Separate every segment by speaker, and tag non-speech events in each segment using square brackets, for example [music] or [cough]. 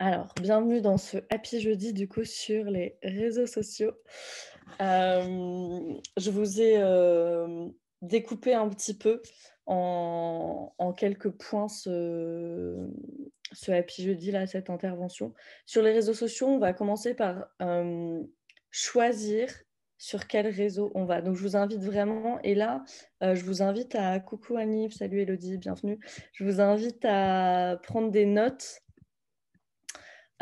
Speaker 1: Alors, bienvenue dans ce Happy Jeudi, du coup, sur les réseaux sociaux.
Speaker 2: Euh, je vous ai euh, découpé un petit peu en, quelques points ce, Happy Jeudi, là, cette intervention. Sur les réseaux sociaux, on va commencer par euh, choisir sur quel réseau on va. Donc, je vous invite vraiment, et là, je vous invite à, coucou Annie, salut Elodie, bienvenue, je vous invite à prendre des notes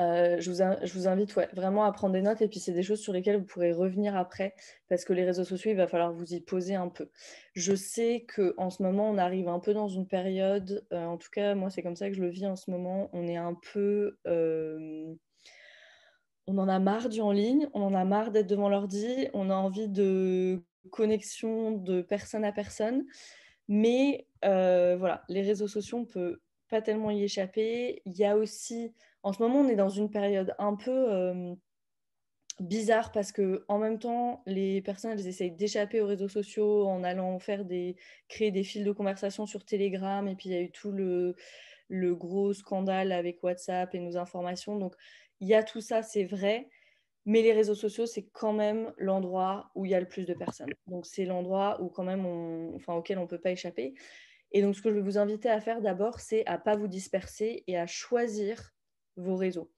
Speaker 2: euh, je, vous, invite vraiment à prendre des notes et puis c'est des choses sur lesquelles vous pourrez revenir après parce que les réseaux sociaux, il va falloir vous y poser un peu. Je sais qu'en ce moment, on arrive un peu dans une période, euh, en tout cas moi c'est comme ça que je le vis en ce moment, on est un peu... Euh, on en a marre du en ligne, on en a marre d'être devant l'ordi, on a envie de connexion de personne à personne. Mais voilà, les réseaux sociaux, on peut pas tellement y échapper. Il y a aussi en ce moment, on est dans une période un peu euh, bizarre parce que en même temps, les personnes elles essayent d'échapper aux réseaux sociaux en allant faire des créer des fils de conversation sur Telegram et puis il y a eu tout le, le gros scandale avec WhatsApp et nos informations. Donc il y a tout ça, c'est vrai. Mais les réseaux sociaux, c'est quand même l'endroit où il y a le plus de personnes. Donc c'est l'endroit où quand même, enfin, auquel on ne peut pas échapper. Et donc ce que je vais vous inviter à faire d'abord, c'est à pas vous disperser et à choisir vos réseaux.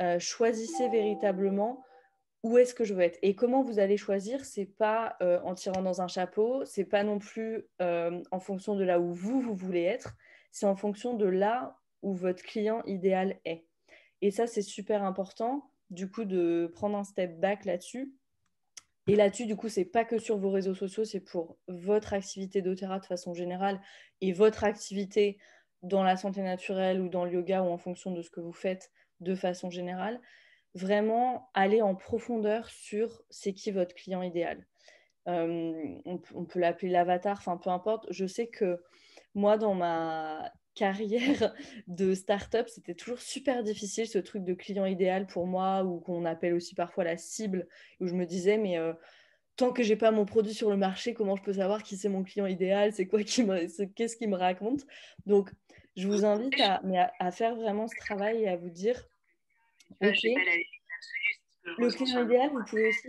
Speaker 2: Euh, choisissez véritablement où est-ce que je veux être et comment vous allez choisir. C'est pas euh, en tirant dans un chapeau, c'est pas non plus euh, en fonction de là où vous vous voulez être, c'est en fonction de là où votre client idéal est. Et ça, c'est super important du coup de prendre un step back là-dessus. Et là-dessus, du coup, c'est pas que sur vos réseaux sociaux, c'est pour votre activité d'Otera de façon générale et votre activité dans la santé naturelle ou dans le yoga ou en fonction de ce que vous faites de façon générale, vraiment aller en profondeur sur c'est qui votre client idéal. Euh, on, peut l'appeler l'avatar, enfin peu importe. Je sais que moi, dans ma carrière [laughs] de start-up, c'était toujours super difficile ce truc de client idéal pour moi ou qu'on appelle aussi parfois la cible, où je me disais, mais. Euh, tant que j'ai pas mon produit sur le marché, comment je peux savoir qui c'est mon client idéal, c'est quoi qui qu'est-ce qu'il me raconte. Donc je vous invite à, faire vraiment ce travail et à vous dire ah, le client idéal vous pouvez aussi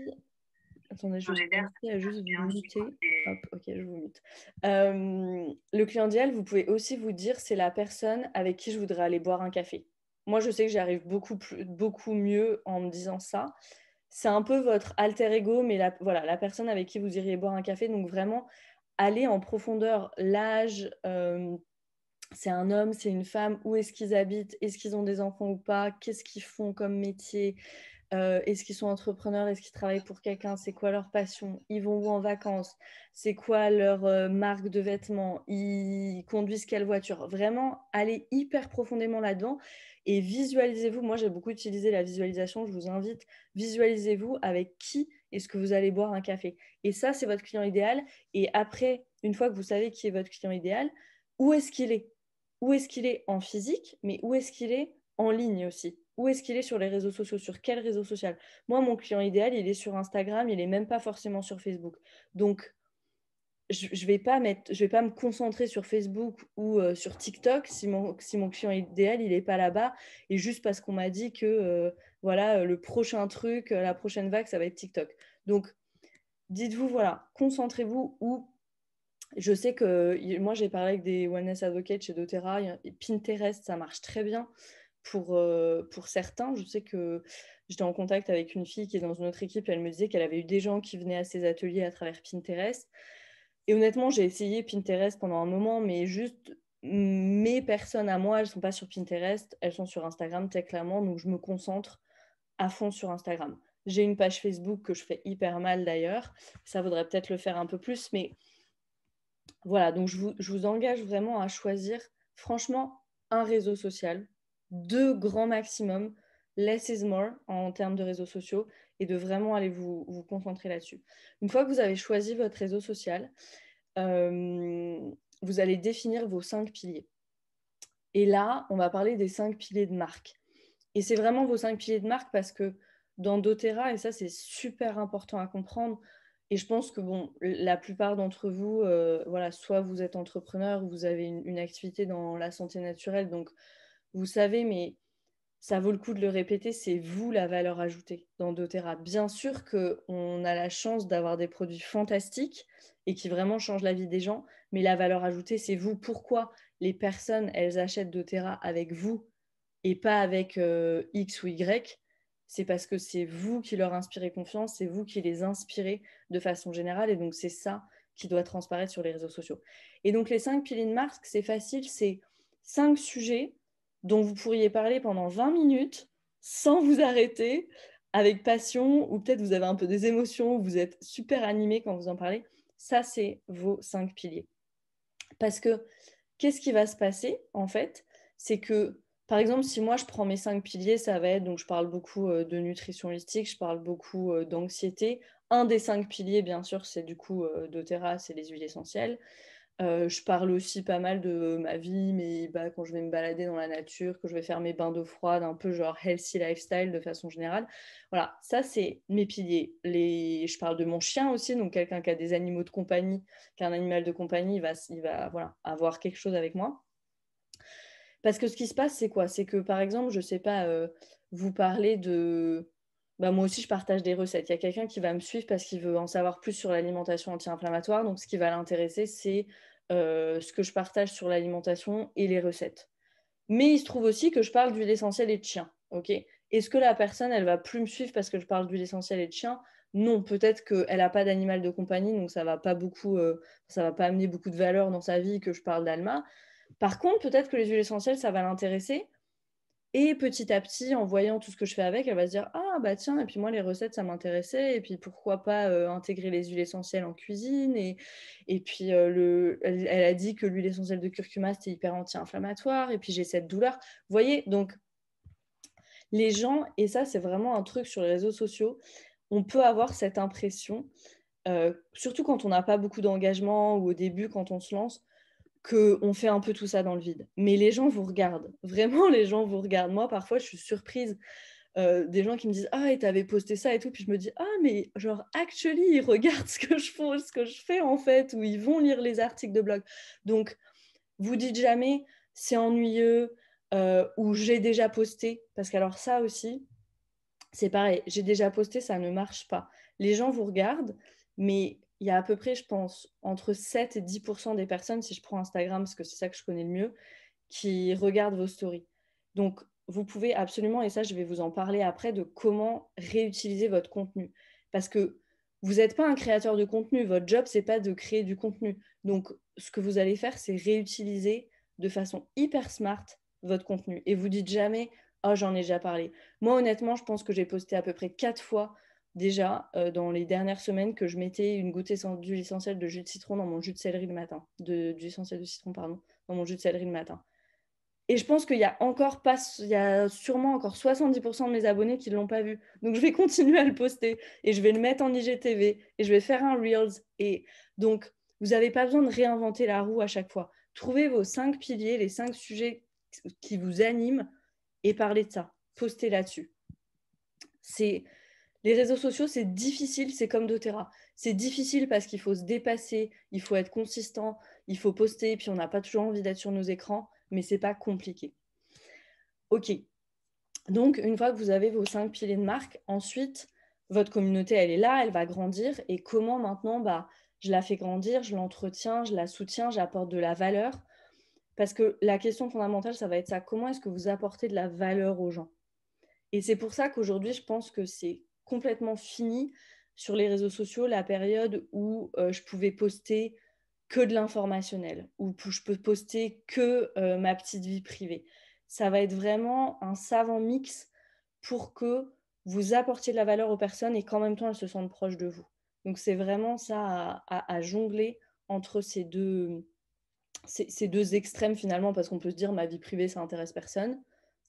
Speaker 2: Attendez, je vais juste vous muter. Hop, ok, je vous mute. Euh, le client idéal, vous pouvez aussi vous dire, c'est la personne avec qui je voudrais aller boire un café. Moi, je sais que j'arrive beaucoup, plus, beaucoup mieux en me disant ça. C'est un peu votre alter ego, mais la, voilà, la personne avec qui vous iriez boire un café. Donc, vraiment, aller en profondeur l'âge, euh, c'est un homme, c'est une femme, où est-ce qu'ils habitent, est-ce qu'ils ont des enfants ou pas, qu'est-ce qu'ils font comme métier, euh, est-ce qu'ils sont entrepreneurs, est-ce qu'ils travaillent pour quelqu'un, c'est quoi leur passion, ils vont où en vacances, c'est quoi leur euh, marque de vêtements, ils conduisent quelle voiture. Vraiment, allez hyper profondément là-dedans et visualisez-vous. Moi, j'ai beaucoup utilisé la visualisation, je vous invite, visualisez-vous avec qui est-ce que vous allez boire un café. Et ça, c'est votre client idéal. Et après, une fois que vous savez qui est votre client idéal, où est-ce qu'il est où est-ce qu'il est en physique, mais où est-ce qu'il est en ligne aussi Où est-ce qu'il est sur les réseaux sociaux Sur quel réseau social Moi, mon client idéal, il est sur Instagram, il n'est même pas forcément sur Facebook. Donc, je ne vais, pas vais pas me concentrer sur Facebook ou euh, sur TikTok si mon, client idéal, il n'est pas là-bas. Et juste parce qu'on m'a dit que euh, voilà le prochain truc, la prochaine vague, ça va être TikTok. Donc, dites-vous, voilà, concentrez-vous où je sais que moi, j'ai parlé avec des wellness advocates chez doTERRA. Pinterest, ça marche très bien pour, euh, pour certains. Je sais que j'étais en contact avec une fille qui est dans une autre équipe et elle me disait qu'elle avait eu des gens qui venaient à ses ateliers à travers Pinterest. Et honnêtement, j'ai essayé Pinterest pendant un moment, mais juste mes personnes à moi, elles ne sont pas sur Pinterest, elles sont sur Instagram très clairement, donc je me concentre à fond sur Instagram. J'ai une page Facebook que je fais hyper mal d'ailleurs, ça vaudrait peut-être le faire un peu plus, mais voilà, donc je vous, engage vraiment à choisir, franchement, un réseau social, deux grands maximum, less is more en termes de réseaux sociaux, et de vraiment aller vous, concentrer là-dessus. Une fois que vous avez choisi votre réseau social, euh, vous allez définir vos cinq piliers. Et là, on va parler des cinq piliers de marque. Et c'est vraiment vos cinq piliers de marque parce que dans doTERRA, et ça c'est super important à comprendre, et je pense que bon, la plupart d'entre vous, euh, voilà, soit vous êtes entrepreneur, vous avez une, activité dans la santé naturelle, donc vous savez, mais ça vaut le coup de le répéter, c'est vous la valeur ajoutée dans doTERRA. Bien sûr qu'on a la chance d'avoir des produits fantastiques et qui vraiment changent la vie des gens, mais la valeur ajoutée, c'est vous. Pourquoi les personnes, elles achètent doTERRA avec vous et pas avec euh, X ou Y c'est parce que c'est vous qui leur inspirez confiance, c'est vous qui les inspirez de façon générale. Et donc, c'est ça qui doit transparaître sur les réseaux sociaux. Et donc, les cinq piliers de marque, c'est facile, c'est cinq sujets dont vous pourriez parler pendant 20 minutes sans vous arrêter, avec passion, ou peut-être vous avez un peu des émotions, vous êtes super animé quand vous en parlez. Ça, c'est vos cinq piliers. Parce que qu'est-ce qui va se passer, en fait C'est que par exemple, si moi je prends mes cinq piliers, ça va être, donc je parle beaucoup euh, de nutrition holistique, je parle beaucoup euh, d'anxiété. Un des cinq piliers, bien sûr, c'est du coup euh, doTERRA, c'est les huiles essentielles. je parle aussi pas mal de ma vie, mais bah, quand je vais me balader dans la nature, que je vais faire mes bains d'eau froide, un peu genre healthy lifestyle de façon générale. Voilà, ça c'est mes piliers. Les... Je parle de mon chien aussi, donc quelqu'un qui a des animaux de compagnie, qui a un animal de compagnie, il va, va voilà, avoir quelque chose avec moi. Parce que ce qui se passe, c'est quoi C'est que, par exemple, je ne sais pas, euh, vous parler de... Bah, moi aussi, je partage des recettes. Il y a quelqu'un qui va me suivre parce qu'il veut en savoir plus sur l'alimentation anti-inflammatoire. Donc, ce qui va l'intéresser, c'est euh, ce que je partage sur l'alimentation et les recettes. Mais il se trouve aussi que je parle d'huile essentielle et de chien. Est-ce que la personne, elle va plus me suivre parce que je parle d'huile essentielle et de chien non, peut-être qu'elle n'a pas d'animal de compagnie, donc ça va euh, ça va pas amener beaucoup de valeur dans sa vie que je parle d'Alma. Par contre, peut-être que les huiles essentielles, ça va l'intéresser. Et petit à petit, en voyant tout ce que je fais avec, elle va se dire Ah, bah tiens, et puis moi, les recettes, ça m'intéressait. Et puis pourquoi pas euh, intégrer les huiles essentielles en cuisine Et, et puis, euh, le, elle, a dit que l'huile essentielle de curcuma, c'était hyper anti-inflammatoire. Et puis, j'ai cette douleur. Vous voyez, donc, les gens, et ça, c'est vraiment un truc sur les réseaux sociaux, on peut avoir cette impression, euh, surtout quand on n'a pas beaucoup d'engagement ou au début, quand on se lance, qu'on fait un peu tout ça dans le vide. Mais les gens vous regardent. [laughs] Vraiment, les gens vous regardent. Moi, parfois, je suis surprise. Euh, des gens qui me disent ah et tu avais posté ça et tout puis je me dis ah mais genre actually ils regardent [laughs] ce que je fais ce que je fais en fait ou ils vont lire les articles de blog donc vous dites jamais c'est ennuyeux euh, ou j'ai déjà posté parce qu'alors ça aussi c'est pareil j'ai déjà posté ça ne marche pas les gens vous regardent mais il y a à peu près, je pense, entre 7 et 10 des personnes, si je prends Instagram, parce que c'est ça que je connais le mieux, qui regardent vos stories. Donc, vous pouvez absolument, et ça, je vais vous en parler après, de comment réutiliser votre contenu. Parce que vous n'êtes pas un créateur de contenu, votre job, c'est pas de créer du contenu. Donc, ce que vous allez faire, c'est réutiliser de façon hyper smart votre contenu. Et vous dites jamais, oh, j'en ai déjà parlé. Moi, honnêtement, je pense que j'ai posté à peu près quatre fois déjà euh, dans les dernières semaines que je mettais une goutte d'huile essentielle de jus de citron dans mon jus de céleri le matin, de de citron pardon, dans mon jus de céleri le matin. Et je pense qu'il y a encore pas, il y a sûrement encore 70% de mes abonnés qui ne l'ont pas vu. Donc je vais [laughs] continuer à le poster et je vais le mettre en IGTV et je vais faire un Reels. Et donc vous n'avez pas besoin de réinventer la roue à chaque fois. Trouvez vos cinq piliers, les cinq sujets qui vous animent et parlez de ça. Postez là-dessus. C'est les réseaux sociaux, c'est difficile, c'est comme doTERRA. C'est difficile parce qu'il faut se dépasser, il faut être consistant, il faut poster, puis on n'a pas toujours envie d'être sur nos écrans, mais c'est pas compliqué. OK. Donc, une fois que vous avez vos cinq piliers de marque, ensuite, votre communauté, elle est là, elle va grandir. Et comment maintenant bah, je la fais grandir, je l'entretiens, je la soutiens, j'apporte de la valeur Parce que la question fondamentale, ça va être ça. Comment est-ce que vous apportez de la valeur aux gens Et c'est pour ça qu'aujourd'hui, je pense que c'est complètement fini sur les réseaux sociaux la période où euh, je pouvais poster que de l'informationnel, où je peux poster que euh, ma petite vie privée. Ça va être vraiment un savant mix pour que vous apportiez de la valeur aux personnes et qu'en même temps elles se sentent proches de vous. Donc c'est vraiment ça à, jongler entre ces deux, ces deux extrêmes finalement, parce qu'on peut se dire ma vie privée, ça intéresse personne,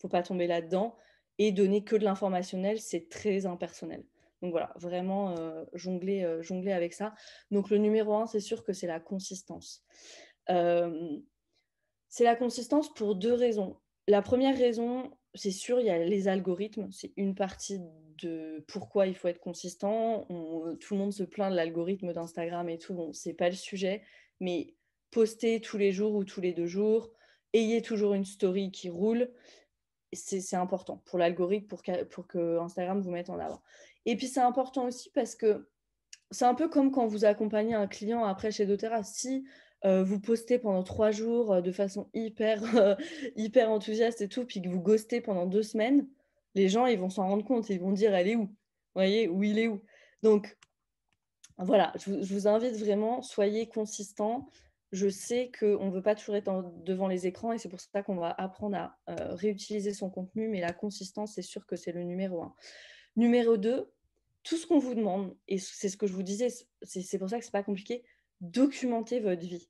Speaker 2: faut pas tomber là-dedans, et donner que de l'informationnel, c'est très impersonnel. Donc voilà, vraiment euh, jongler, euh, jongler avec ça. Donc le numéro un, c'est sûr que c'est la consistance. Euh, c'est la consistance pour deux raisons. La première raison, c'est sûr, il y a les algorithmes. C'est une partie de pourquoi il faut être consistant. tout le monde se plaint de l'algorithme d'Instagram et tout. Bon, n'est pas le sujet, mais poster tous les jours ou tous les deux jours, ayez toujours une story qui roule c'est important pour l'algorithme, pour, que Instagram vous mette en avant. Et puis c'est important aussi parce que c'est un peu comme quand vous accompagnez un client après chez doTERRA. Si euh, vous postez pendant trois jours euh, de façon hyper, euh, hyper enthousiaste et tout, puis que vous ghostez pendant deux semaines, les gens, ils vont s'en rendre compte, ils vont dire, elle est où Vous voyez, où il est où Donc, voilà, je vous, je vous, invite vraiment, soyez consistants je sais qu'on ne veut pas toujours être devant les écrans et c'est pour ça qu'on va apprendre à euh, réutiliser son contenu, mais la consistance, c'est sûr que c'est le numéro un. Numéro deux, tout ce qu'on vous demande, et c'est ce que je vous disais, c'est pour ça que ce n'est pas compliqué, documentez votre vie.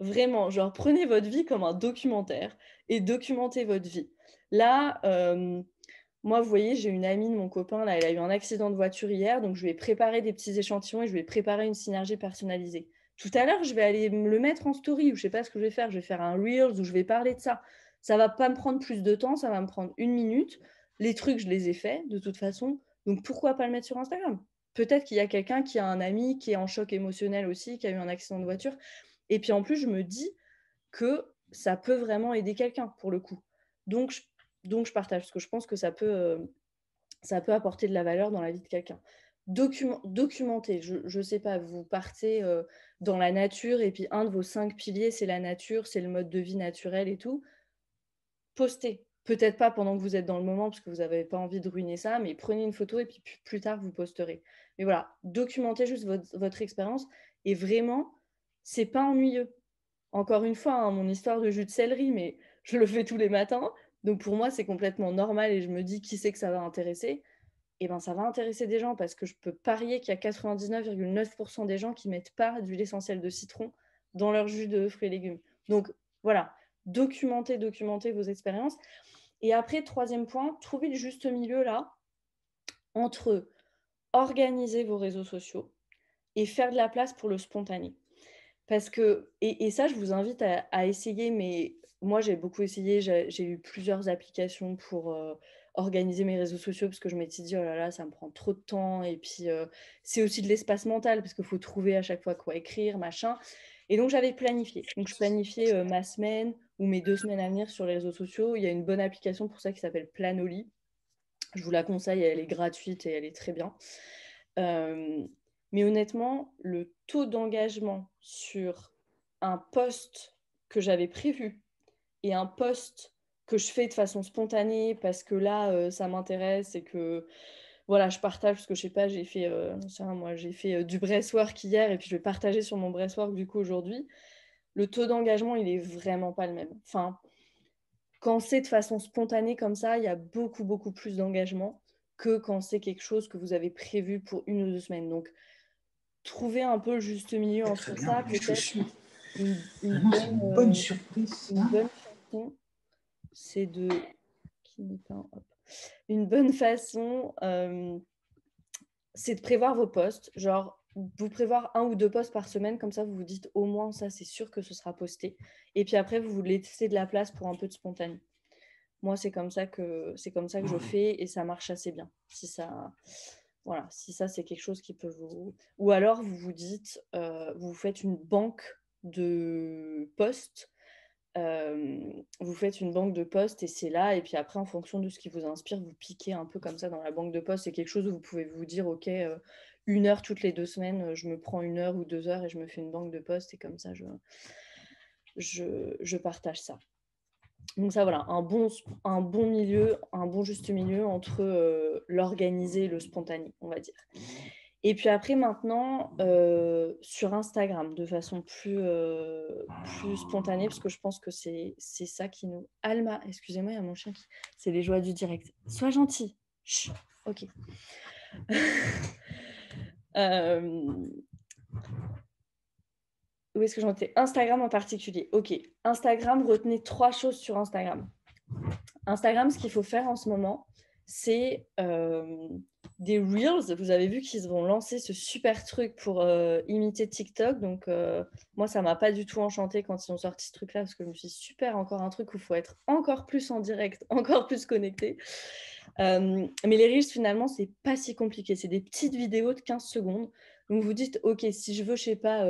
Speaker 2: Vraiment, genre prenez votre vie comme un documentaire et documentez votre vie. Là, euh, moi, vous voyez, j'ai une amie de mon copain, là, elle a eu un accident de voiture hier, donc je lui ai préparé des petits échantillons et je lui ai préparé une synergie personnalisée. Tout à l'heure, je vais aller me le mettre en story ou je ne sais pas ce que je vais faire. Je vais faire un Reels où je vais parler de ça. Ça ne va pas me prendre plus de temps, ça va me prendre une minute. Les trucs, je les ai faits de toute façon. Donc pourquoi pas le mettre sur Instagram Peut-être qu'il y a quelqu'un qui a un ami qui est en choc émotionnel aussi, qui a eu un accident de voiture. Et puis en plus, je me dis que ça peut vraiment aider quelqu'un pour le coup. Donc je, donc je partage parce que je pense que ça peut, euh, ça peut apporter de la valeur dans la vie de quelqu'un. Document, documenter, je ne sais pas, vous partez, euh, dans la nature, et puis un de vos cinq piliers, c'est la nature, c'est le mode de vie naturel et tout, postez. Peut-être pas pendant que vous êtes dans le moment, parce que vous n'avez pas envie de ruiner ça, mais prenez une photo et puis plus tard, vous posterez. Mais voilà, documentez juste votre, expérience. Et vraiment, c'est pas ennuyeux. Encore une fois, hein, mon histoire de jus de céleri, mais je le fais tous les matins. Donc pour moi, c'est complètement normal et je me dis qui sait que ça va intéresser. Eh ben, ça va intéresser des gens parce que je peux parier qu'il y a 99,9% des gens qui ne mettent pas d'huile essentielle de citron dans leur jus de fruits et légumes. Donc voilà, documentez, documentez vos expériences. Et après, troisième point, trouvez le juste milieu là entre organiser vos réseaux sociaux et faire de la place pour le spontané. Parce que, et, ça, je vous invite à, essayer, mais moi, j'ai beaucoup essayé, j'ai eu plusieurs applications pour... Euh, organiser mes réseaux sociaux parce que je m'étais dit, oh là là, ça me prend trop de temps. Et puis, c'est aussi de l'espace mental parce qu'il faut trouver à chaque fois quoi écrire, machin. Et donc, j'avais planifié. Donc, je planifiais ma semaine ou mes deux semaines à venir sur les réseaux sociaux. Il y a une bonne application pour ça qui s'appelle Planoly. Je vous la conseille, elle est gratuite et elle est très bien. mais honnêtement, le taux d'engagement sur un poste que j'avais prévu et un poste que je fais de façon spontanée parce que là, euh, ça m'intéresse et que voilà, je partage parce que je sais pas, j'ai fait, euh, moi, j'ai fait euh, du bressoir hier et puis je vais partager sur mon bressoir du coup aujourd'hui. Le taux d'engagement, il est vraiment pas le même. Enfin, quand c'est de façon spontanée comme ça, il y a beaucoup beaucoup plus d'engagement que quand c'est quelque chose que vous avez prévu pour une ou deux semaines. Donc, trouver un peu le juste milieu entre ça, peut-être
Speaker 3: une, une, bonne, surprise,
Speaker 2: une c'est de une bonne façon, euh, c'est de prévoir vos postes. Genre, vous prévoir un ou deux postes par semaine, comme ça vous vous dites au moins ça, c'est sûr que ce sera posté. Et puis après, vous vous laissez de la place pour un peu de spontané. Moi, c'est comme ça que c'est comme ça que je fais et ça marche assez bien. Si ça, voilà, si ça c'est quelque chose qui peut vous, ou alors vous vous dites, euh, vous faites une banque de postes vous faites une banque de poste et c'est là. Et puis après, en fonction de ce qui vous inspire, vous piquez un peu comme ça dans la banque de poste. C'est quelque chose où vous pouvez vous dire, OK, une heure toutes les deux semaines, je me prends une heure ou deux heures et je me fais une banque de poste. Et comme ça, je, je, je partage ça. Donc ça, voilà, un bon, un bon milieu, un bon juste milieu entre l'organisé et le spontané, on va dire. Et puis après, maintenant, euh, sur Instagram, de façon plus, euh, plus spontanée, parce que je pense que c'est ça qui nous. Alma, excusez-moi, il y a mon chien qui. C'est les joies du direct. Sois gentil. Chut, ok. [laughs] Euh, où est-ce que j'en étais Instagram en particulier. Ok. Instagram, retenez trois choses sur Instagram. Instagram, ce qu'il faut faire en ce moment, c'est euh, des Reels. Vous avez vu qu'ils vont lancer ce super truc pour euh, imiter TikTok. Donc, euh, moi, ça m'a pas du tout enchanté quand ils ont sorti ce truc-là parce que je me suis dit, super, encore un truc où il faut être encore plus en direct, [laughs] encore plus connecté. mais les Reels, finalement, ce n'est pas si compliqué. C'est des petites vidéos de 15 secondes. Donc, vous dites, OK, si je veux, je sais pas,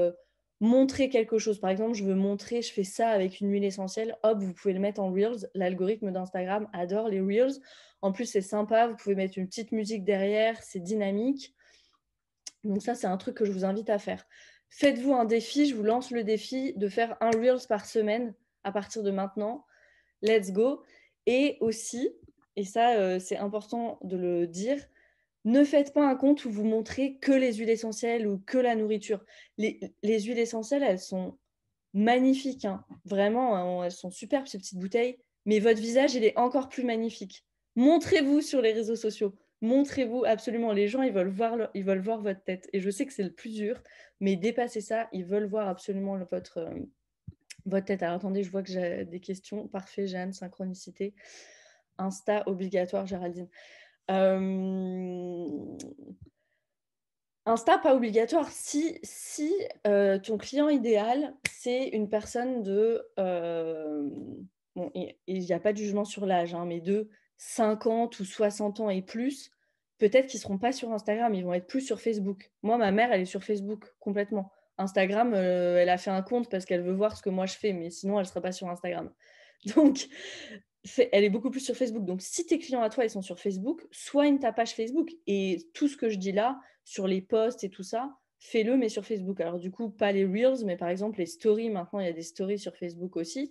Speaker 2: montrer quelque chose. Par exemple, je veux montrer, je fais ça avec une huile essentielle, hop, vous pouvez le mettre en Reels. L'algorithme d'Instagram adore les Reels. En plus, c'est sympa, vous pouvez mettre une petite musique derrière, c'est dynamique. Donc ça, c'est un truc que je vous invite à faire. Faites-vous un défi, je vous lance le défi de faire un Reels par semaine à partir de maintenant. Let's go. Et aussi, et ça, euh, c'est important de le dire, ne faites pas un compte où vous montrez que les huiles essentielles ou que la nourriture. Les, huiles essentielles, elles sont magnifiques, hein. vraiment, hein, elles sont superbes ces petites bouteilles, mais votre visage, il est encore plus magnifique. Montrez-vous sur les réseaux sociaux, montrez-vous absolument. Les gens, ils veulent, voir ils veulent voir votre tête. Et je sais que c'est le plus dur, mais dépassez ça, ils veulent voir absolument votre, euh, votre tête. Alors attendez, je vois que j'ai des questions. Parfait, Jeanne, synchronicité. Insta obligatoire, Géraldine. Euh, Insta, pas obligatoire. Si, si euh, ton client idéal, c'est une personne de. Euh, il n'y a pas de jugement sur l'âge, hein, mais de 50 ou 60 ans et plus, peut-être qu'ils ne seront pas sur Instagram, ils vont être plus sur Facebook. Moi, ma mère, elle est sur Facebook complètement. Instagram, elle a fait un compte parce qu'elle veut voir ce que moi je fais, mais sinon, elle ne serait pas sur Instagram. [laughs] Donc, elle est beaucoup plus sur Facebook. Donc, si tes clients à toi, ils sont sur Facebook, soigne ta page Facebook. Et tout ce que je dis là, sur les posts et tout ça, fais-le, mais sur Facebook. Alors, du coup, pas les Reels, mais par exemple, les stories. Maintenant, il y a des stories sur Facebook aussi.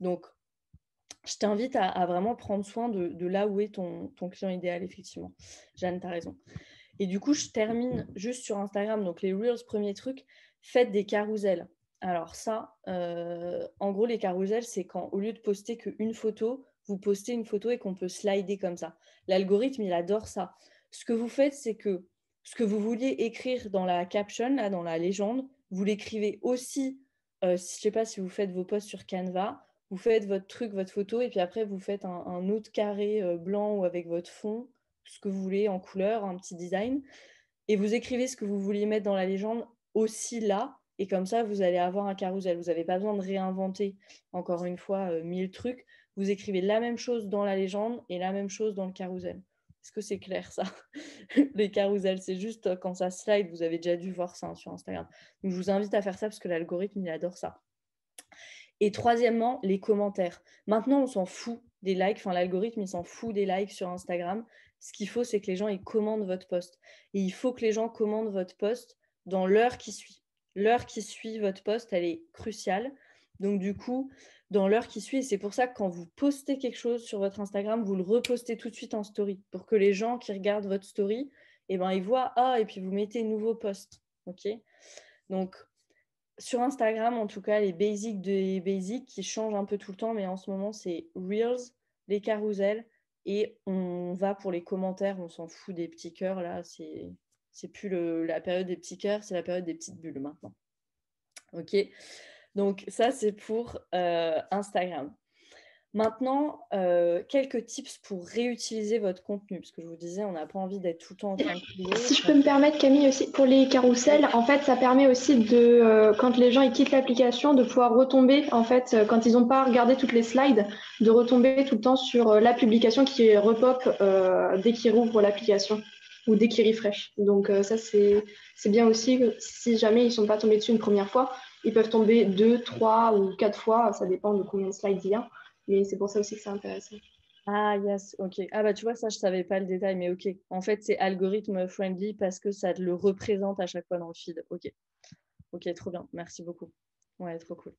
Speaker 2: Donc, je t'invite à, vraiment prendre soin de, là où est ton, client idéal, effectivement. Jeanne, tu as raison. Et du coup, je termine juste sur Instagram. Donc, les Reels, premier truc, faites des carousels. Alors ça, euh, en gros, les carousels, c'est quand au lieu de poster qu'une photo, vous postez une photo et qu'on peut slider comme ça. L'algorithme, il adore ça. Ce que vous faites, c'est que ce que vous vouliez écrire dans la caption, là, dans la légende, vous l'écrivez aussi, euh, si, je sais pas si vous faites vos posts sur Canva, vous faites votre truc, votre photo, et puis après, vous faites un, autre carré euh, blanc ou avec votre fond, ce que vous voulez en couleur, un petit design, et vous écrivez ce que vous vouliez mettre dans la légende aussi là, et comme ça, vous allez avoir un carousel. Vous n'avez pas besoin de réinventer, encore une fois, euh, mille trucs vous écrivez la même chose dans la légende et la même chose dans le carousel. Est-ce que c'est clair ça [laughs] Les carousels, c'est juste euh, quand ça slide, vous avez déjà dû voir ça hein, sur Instagram. je vous invite à faire ça parce que l'algorithme, il adore ça. Et troisièmement, les commentaires. Maintenant, on s'en fout des likes, enfin l'algorithme, il s'en fout des likes sur Instagram. Ce qu'il faut, c'est que les gens, ils commandent votre poste. Et il faut que les gens commandent votre poste dans l'heure qui suit. L'heure qui suit votre poste, elle est cruciale. Donc du coup, dans l'heure qui suit. c'est pour ça que quand vous postez quelque chose sur votre Instagram, vous le repostez tout de suite en story pour que les gens qui regardent votre story, eh ben, ils voient Ah, et puis vous mettez nouveau post. OK Donc, sur Instagram, en tout cas, les basics des basics qui changent un peu tout le temps, mais en ce moment, c'est Reels, les carousels, et on va pour les commentaires. On s'en fout des petits cœurs, là. C'est, c'est plus la période des petits cœurs, c'est la période des petites bulles maintenant. OK donc ça, c'est pour euh, Instagram. Maintenant, euh, quelques tips pour réutiliser votre contenu, parce que je vous disais, on n'a pas envie d'être tout le temps en train de publier.
Speaker 1: Si je peux me permettre, Camille, aussi pour les carousels, en fait, ça permet aussi de, euh, quand les gens quittent l'application, de pouvoir retomber, en fait, quand ils n'ont pas regardé toutes les slides, de retomber tout le temps sur la publication qui repop dès qu'ils rouvrent l'application ou dès qu'ils refresh. Donc ça, c'est bien aussi si jamais ils ne sont pas tombés dessus une première fois, ils peuvent tomber deux, trois ou quatre fois, ça dépend de combien de slides il y a. Mais c'est pour ça aussi que c'est intéressant. Ah, yes, ok. Ah, bah tu vois, ça, je ne savais pas le
Speaker 2: détail, mais ok. En fait, c'est algorithme friendly parce que ça le représente à chaque fois dans le feed. Ok. Ok, trop bien. Merci beaucoup. Ouais, trop cool.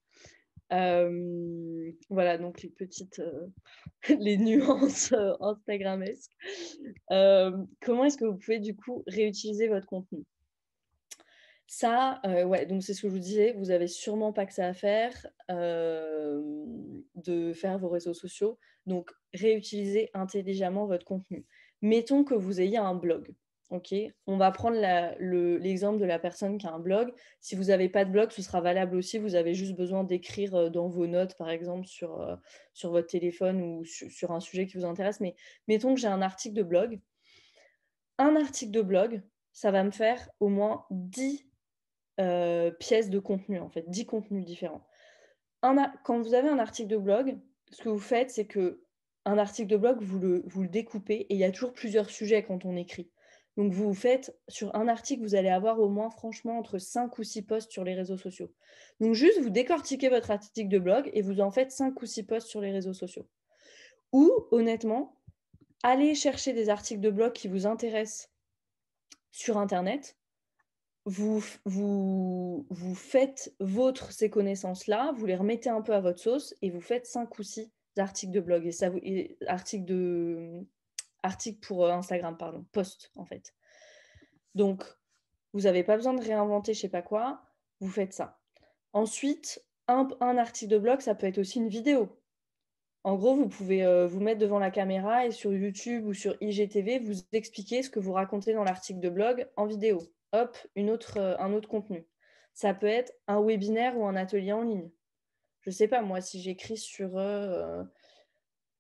Speaker 2: Euh, voilà, donc les petites euh, [laughs] les nuances instagram euh, Instagramesques. comment est-ce que vous pouvez du coup réutiliser votre contenu ça, ouais, donc c'est ce que je vous disais, vous n'avez sûrement pas que ça à faire de faire vos réseaux sociaux. Donc, réutilisez intelligemment votre contenu. Mettons que vous ayez un blog. ok On va prendre l'exemple de la personne qui a un blog. Si vous n'avez pas de blog, ce sera valable aussi. Vous avez juste besoin d'écrire dans vos notes, par exemple, sur, sur votre téléphone ou sur, sur un sujet qui vous intéresse. Mais mettons que j'ai un article de blog. Un article de blog, ça va me faire au moins 10 euh, pièces de contenu, en fait, 10 contenus différents. quand vous avez un article de blog, ce que vous faites, c'est que un article de blog, vous le, vous le découpez et il y a toujours plusieurs sujets quand on écrit. Donc, vous faites sur un article, vous allez avoir au moins, franchement, entre 5 ou 6 posts sur les réseaux sociaux. Donc, juste, vous décortiquez votre article de blog et vous en faites 5 ou 6 posts sur les réseaux sociaux. Ou, honnêtement, allez chercher des articles de blog qui vous intéressent sur Internet vous, vous, faites votre ces connaissances-là, vous les remettez un peu à votre sauce et vous faites cinq ou six articles de blog et ça vous, articles de articles pour euh, Instagram pardon, post en fait. Donc vous n'avez pas besoin de réinventer je sais pas quoi, vous faites ça. Ensuite, un, un article de blog, ça peut être aussi une vidéo. En gros, vous pouvez euh, vous mettre devant la caméra et sur YouTube ou sur IGTV, vous expliquer ce que vous racontez dans l'article de blog en vidéo hop, euh, un autre contenu. Ça peut être un webinaire ou un atelier en ligne. Je ne sais pas, moi, si j'écris sur euh,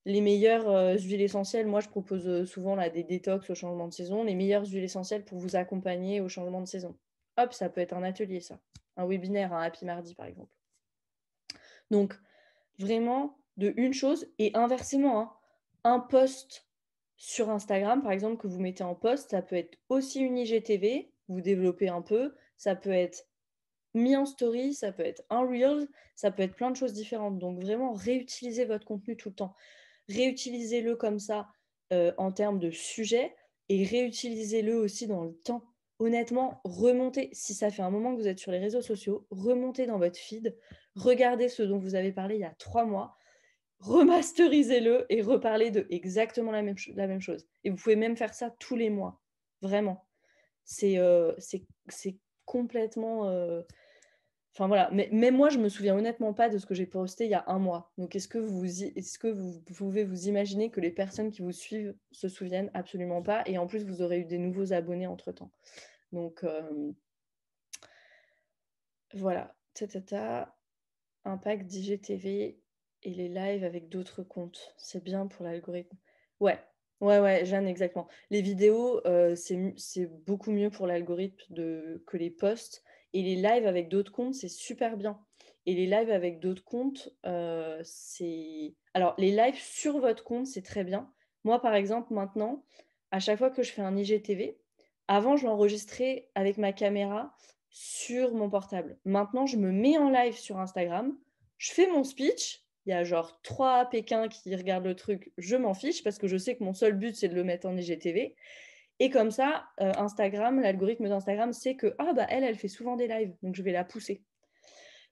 Speaker 2: les meilleures euh, huiles essentielles, moi, je propose souvent là, des détox au changement de saison, les meilleures huiles essentielles pour vous accompagner au changement de saison. Hop, ça peut être un atelier, ça. Un webinaire, un happy mardi, par exemple. Donc, vraiment, de une chose et inversement, hein. un post sur Instagram, par exemple, que vous mettez en post, ça peut être aussi une IGTV, vous développez un peu. Ça peut être mis en story, ça peut être un reel, ça peut être plein de choses différentes. Donc vraiment, réutilisez votre contenu tout le temps. Réutilisez-le comme ça euh, en termes de sujet et réutilisez-le aussi dans le temps. Honnêtement, remontez, si ça fait un moment que vous êtes sur les réseaux sociaux, remontez dans votre feed, regardez ce dont vous avez parlé il y a trois mois, remasterisez-le et reparlez de exactement la même, la même chose. Et vous pouvez même faire ça tous les mois, vraiment. Euh, c'est complètement. Euh, enfin voilà, mais, moi je me souviens honnêtement pas de ce que j'ai posté il y a un mois. Donc est-ce que, vous, est que vous pouvez vous imaginer que les personnes qui vous suivent se souviennent absolument pas Et en plus vous aurez eu des nouveaux abonnés entre temps. Donc euh, voilà, tata, impact DGTV et les lives avec d'autres comptes. C'est bien pour l'algorithme. Ouais, Ouais, ouais, Jeanne, exactement. Les vidéos, euh, c'est beaucoup mieux pour l'algorithme que les posts. Et les lives avec d'autres comptes, c'est super bien. Et les lives avec d'autres comptes, euh, c'est. Alors, les lives sur votre compte, c'est très bien. Moi, par exemple, maintenant, à chaque fois que je fais un IGTV, avant, je l'enregistrais avec ma caméra sur mon portable. Maintenant, je me mets en live sur Instagram, je fais mon speech il y a genre trois Pékin qui regardent le truc, je m'en fiche parce que je sais que mon seul but c'est de le mettre en IGTV. Et comme ça, euh, Instagram, l'algorithme d'Instagram sait que ah bah elle, elle fait souvent des lives, donc je vais la pousser.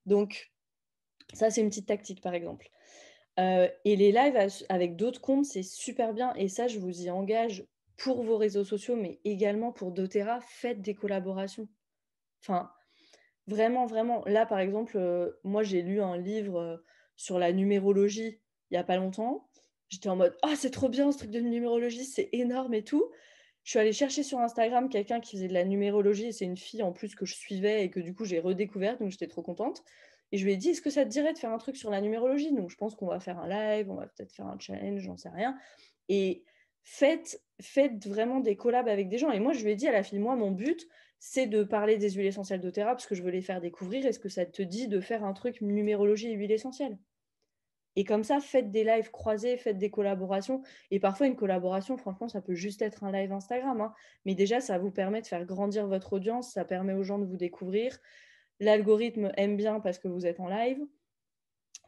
Speaker 2: Donc ça c'est une petite tactique par exemple. Euh, et les lives avec d'autres comptes c'est super bien et ça je vous y engage pour vos réseaux sociaux mais également pour DoTerra, faites des collaborations. Enfin vraiment vraiment là par exemple euh, moi j'ai lu un livre sur la numérologie il n'y a pas longtemps. J'étais en mode Ah, c'est trop bien ce truc de numérologie, c'est énorme et tout. Je suis allée chercher sur Instagram quelqu'un qui faisait de la numérologie et c'est une fille en plus que je suivais et que du coup j'ai redécouverte, donc j'étais trop contente. Et je lui ai dit Est-ce que ça te dirait de faire un truc sur la numérologie Donc je pense qu'on va faire un live, on va peut-être faire un challenge, j'en sais rien. Et faites, faites vraiment des collabs avec des gens. Et moi, je lui ai dit à la fille Moi, mon but, c'est de parler des huiles essentielles de parce que je veux les faire découvrir. Est-ce que ça te dit de faire un truc numérologie et huile essentielle et comme ça, faites des lives croisés, faites des collaborations. Et parfois, une collaboration, franchement, ça peut juste être un live Instagram. Hein. Mais déjà, ça vous permet de faire grandir votre audience, ça permet aux gens de vous découvrir. L'algorithme aime bien parce que vous êtes en live.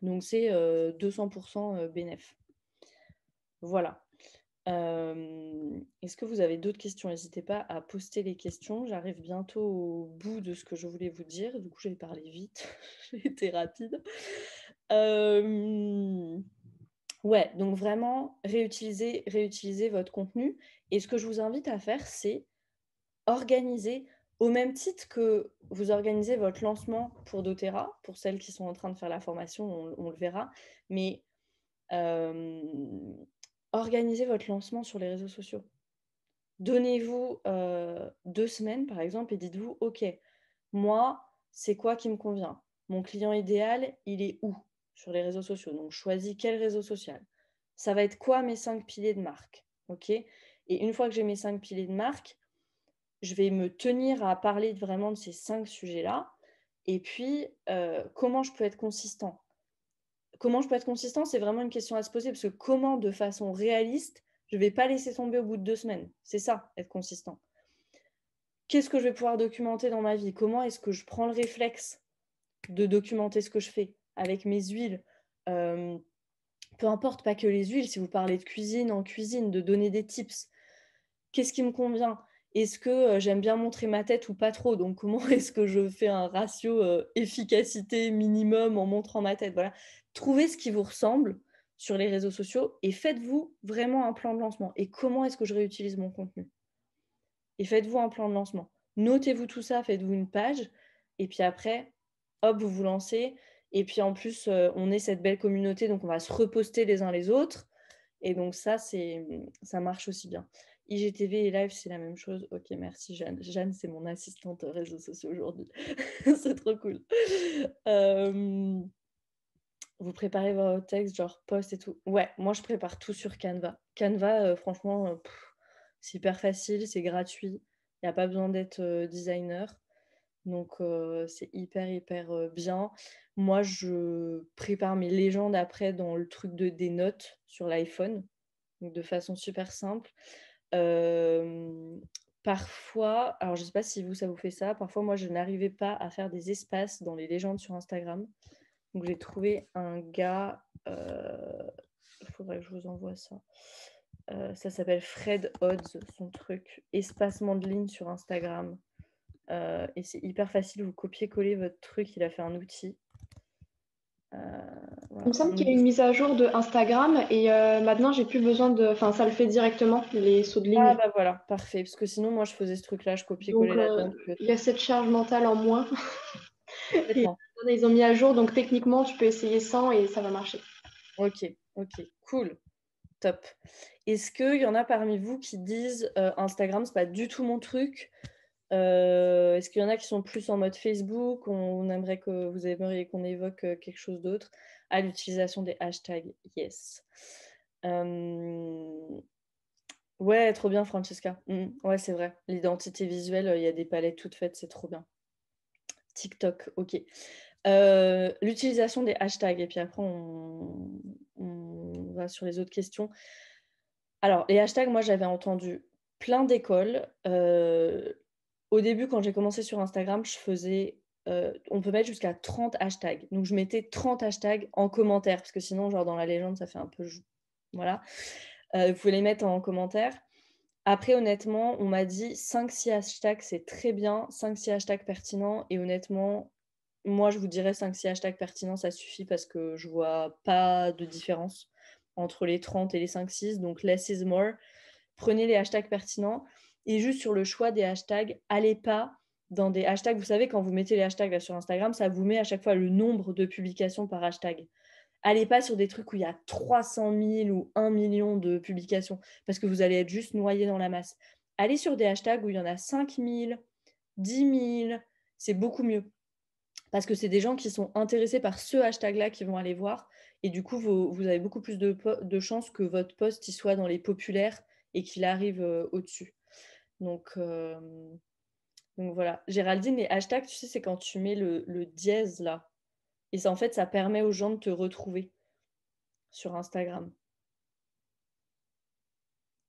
Speaker 2: Donc, c'est 200% euh, euh, bénéf. Voilà. Euh, est-ce que vous avez d'autres questions N'hésitez pas à poster les questions. J'arrive bientôt au bout de ce que je voulais vous dire. Du coup, j'ai parlé vite, [laughs] j'ai été rapide ouais, donc vraiment, réutiliser, réutiliser votre contenu. Et ce que je vous invite à faire, c'est organiser, au même titre que vous organisez votre lancement pour doTERRA, pour celles qui sont en train de faire la formation, on, le verra, mais organisez votre lancement sur les réseaux sociaux. Donnez-vous deux semaines, par exemple, et dites-vous, OK, moi, c'est quoi qui me convient Mon client idéal, il est où sur les réseaux sociaux. Donc, choisis quel réseau social. Ça va être quoi mes cinq piliers de marque ok Et une fois que j'ai mes cinq piliers de marque, je vais me tenir à parler vraiment de ces cinq sujets-là. Et puis, euh, comment je peux être consistant Comment je peux être consistant C'est vraiment une question à se poser parce que comment, de façon réaliste, je ne vais pas laisser tomber au bout de deux semaines. C'est ça, être consistant. Qu'est-ce que je vais pouvoir documenter dans ma vie Comment est-ce que je prends le réflexe de documenter ce que je fais avec mes huiles. Euh, peu importe, pas que les huiles, si vous parlez de cuisine, en cuisine, de donner des tips. Qu'est-ce qui me convient Est-ce que euh, j'aime bien montrer ma tête ou pas trop Donc comment [laughs] est-ce que je fais un ratio euh, efficacité minimum en montrant ma tête Voilà. Trouvez ce qui vous ressemble sur les réseaux sociaux et faites-vous vraiment un plan de lancement. Et comment est-ce que je réutilise mon contenu Et faites-vous un plan de lancement. Notez-vous tout ça, faites-vous une page et puis après, hop, vous vous lancez. Et puis en plus, euh, on est cette belle communauté, donc on va se reposter les uns les autres. Et donc ça, c'est, ça marche aussi bien. IGTV et live, c'est la même chose. Ok, merci Jeanne. Jeanne, c'est mon assistante réseau sociaux aujourd'hui. [laughs] c'est trop cool. Euh, vous préparez vos textes, genre post et tout. Ouais, moi je prépare tout sur Canva. Canva, euh, franchement, c'est hyper facile, c'est gratuit. Il n'y a pas besoin d'être designer. Donc c'est hyper, hyper bien. Moi, je prépare mes légendes après dans le truc de, des notes sur l'iPhone, de façon super simple. parfois, alors je ne sais pas si vous, ça vous fait ça, parfois moi, je n'arrivais pas à faire des espaces dans les légendes sur Instagram. Donc j'ai trouvé un gars, il faudrait que je vous envoie ça. ça s'appelle Fred Odds, son truc, espacement de ligne sur Instagram. et c'est hyper facile, vous copiez-collez votre truc, il a fait un outil. Euh, voilà. Il me semble mm. qu'il y a une mise
Speaker 1: à jour de Instagram et euh, maintenant j'ai plus besoin de. Enfin, ça le fait directement, les sauts de ligne. Ah bah
Speaker 2: voilà, parfait. Parce que
Speaker 1: sinon, moi je faisais ce truc-là, je copiais-collais euh, Il y a cette charge mentale en moins. [laughs] ils ont mis à jour, donc techniquement tu peux essayer sans et ça va marcher. Ok, ok, cool, top. Est-ce qu'il y en a parmi vous qui disent
Speaker 2: Instagram, c'est pas du tout mon truc euh, est-ce qu'il y en a qui sont plus en mode Facebook on, aimerait que vous aimeriez qu'on évoque euh, quelque chose d'autre à l'utilisation des hashtags. Yes. Euh, ouais, trop bien, Francesca. Mm, mm. Ouais, c'est vrai. L'identité visuelle, il y a des palettes toutes faites, c'est trop bien. TikTok, ok. l'utilisation des hashtags, et puis après, on, va sur les autres questions. Alors, les hashtags, moi, j'avais entendu plein d'écoles. Euh, au début, quand j'ai commencé sur Instagram, je faisais. Euh, on peut mettre jusqu'à 30 hashtags. Donc, je mettais 30 hashtags en commentaire, parce que sinon, genre dans la légende, ça fait un peu. Voilà. Euh, vous pouvez les mettre en commentaire. Après, honnêtement, on m'a dit 5-6 hashtags, c'est très bien, 5-6 hashtags pertinents. Et honnêtement, moi, je vous dirais 5-6 hashtags pertinents, ça suffit parce que je vois pas de différence entre les 30 et les 5-6. Donc, less is more. Prenez les hashtags pertinents et juste sur le choix des hashtags. Allez pas dans des hashtags. Vous savez, quand vous mettez les hashtags sur Instagram, ça vous met à chaque fois le nombre de publications par hashtag. Allez pas sur des trucs où il y a 300 000 ou 1 million de publications parce que vous allez être juste noyé dans la masse. Allez sur des hashtags où il y en a 5 000, 10 000, c'est beaucoup mieux. Parce que c'est des gens qui sont intéressés par ce hashtag-là qui vont aller voir. Et du coup, vous, avez beaucoup plus de, chances que votre poste y soit dans les populaires et qu'il arrive euh, au-dessus. Euh, donc, voilà. Géraldine, les hashtags, tu sais, c'est quand tu mets le, dièse là. Et ça, en fait, ça permet aux gens de te retrouver sur Instagram.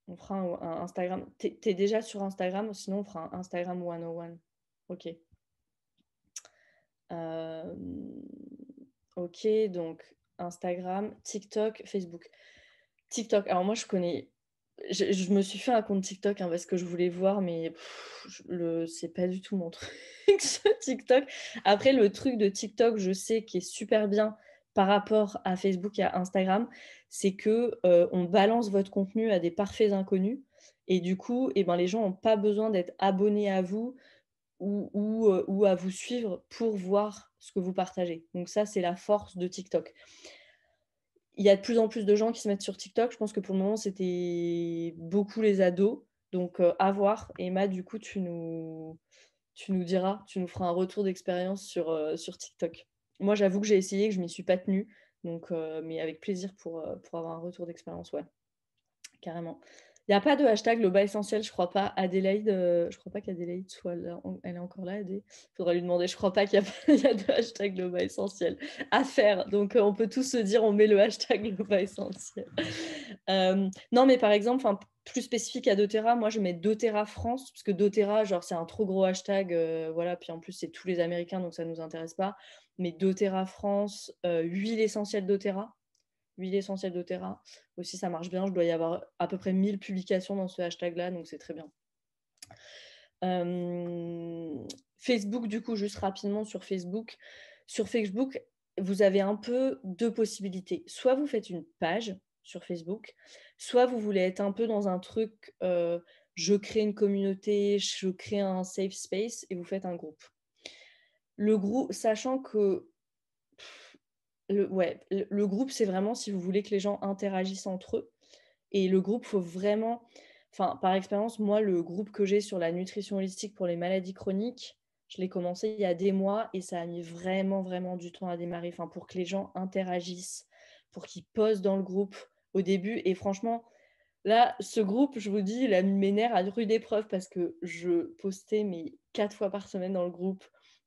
Speaker 2: On fera un, Instagram. T'es es déjà sur Instagram, sinon on fera un Instagram 101. Ok. Euh, ok, donc Instagram, TikTok, Facebook. TikTok. Alors moi, je connais je, me suis fait un compte TikTok hein, parce que je voulais voir, mais n'est c'est pas du tout mon [laughs] truc, ce TikTok. Après, le truc de TikTok, je sais qu'il est super bien par rapport à Facebook et à Instagram, c'est que euh, on balance votre contenu à des parfaits inconnus. Et du coup, eh ben, les gens n'ont pas besoin d'être abonnés à vous ou, euh, ou à vous suivre pour voir ce que vous partagez. Donc ça, c'est la force de TikTok il y a de plus en plus de gens qui se mettent sur TikTok. Je pense que pour le moment, c'était beaucoup les ados. Donc, euh, à voir. Emma, du coup, tu nous, tu nous diras, tu nous feras un retour d'expérience sur, euh, TikTok. Moi, j'avoue que j'ai essayé, que je ne m'y suis pas tenue. Donc, euh, mais avec plaisir pour, pour avoir un retour d'expérience, ouais. Carrément. Il n'y a pas de hashtag global essentiel, je crois pas. Adélaïde, euh, je crois pas qu'Adélaïde soit là. Elle est encore là, Adé. Il faudra lui demander. Je crois pas qu'il y, [laughs] y, a de hashtag le essentiel à faire. Donc, euh, on peut tous se dire, on met le hashtag global [laughs] essentiel. Euh, non, mais par exemple, plus spécifique à doTERRA, moi, je mets doTERRA France, parce que doTERRA, genre, c'est un trop gros hashtag. voilà. Puis en plus, c'est tous les Américains, donc ça ne nous intéresse pas. Mais doTERRA France, huile essentielle doTERRA huile essentielle de Aussi, ça marche bien. Je dois y avoir à peu près 1000 publications dans ce hashtag-là, donc c'est très bien. Euh, Facebook, du coup, juste rapidement sur Facebook. Sur Facebook, vous avez un peu deux possibilités. Soit vous faites une page sur Facebook, soit vous voulez être un peu dans un truc, euh, je crée une communauté, je crée un safe space et vous faites un groupe. Le groupe, sachant que le, ouais, le, groupe, c'est vraiment si vous voulez que les gens interagissent entre eux. Et le groupe, faut vraiment. Enfin, par expérience, moi, le groupe que j'ai sur la nutrition holistique pour les maladies chroniques, je l'ai commencé il y a des mois et ça a mis vraiment, vraiment du temps à démarrer. pour que les gens interagissent, pour qu'ils posent dans le groupe au début. Et franchement, là, ce groupe, je vous dis, il a mis mes nerfs à rude épreuve parce que je postais mes quatre fois par semaine dans le groupe.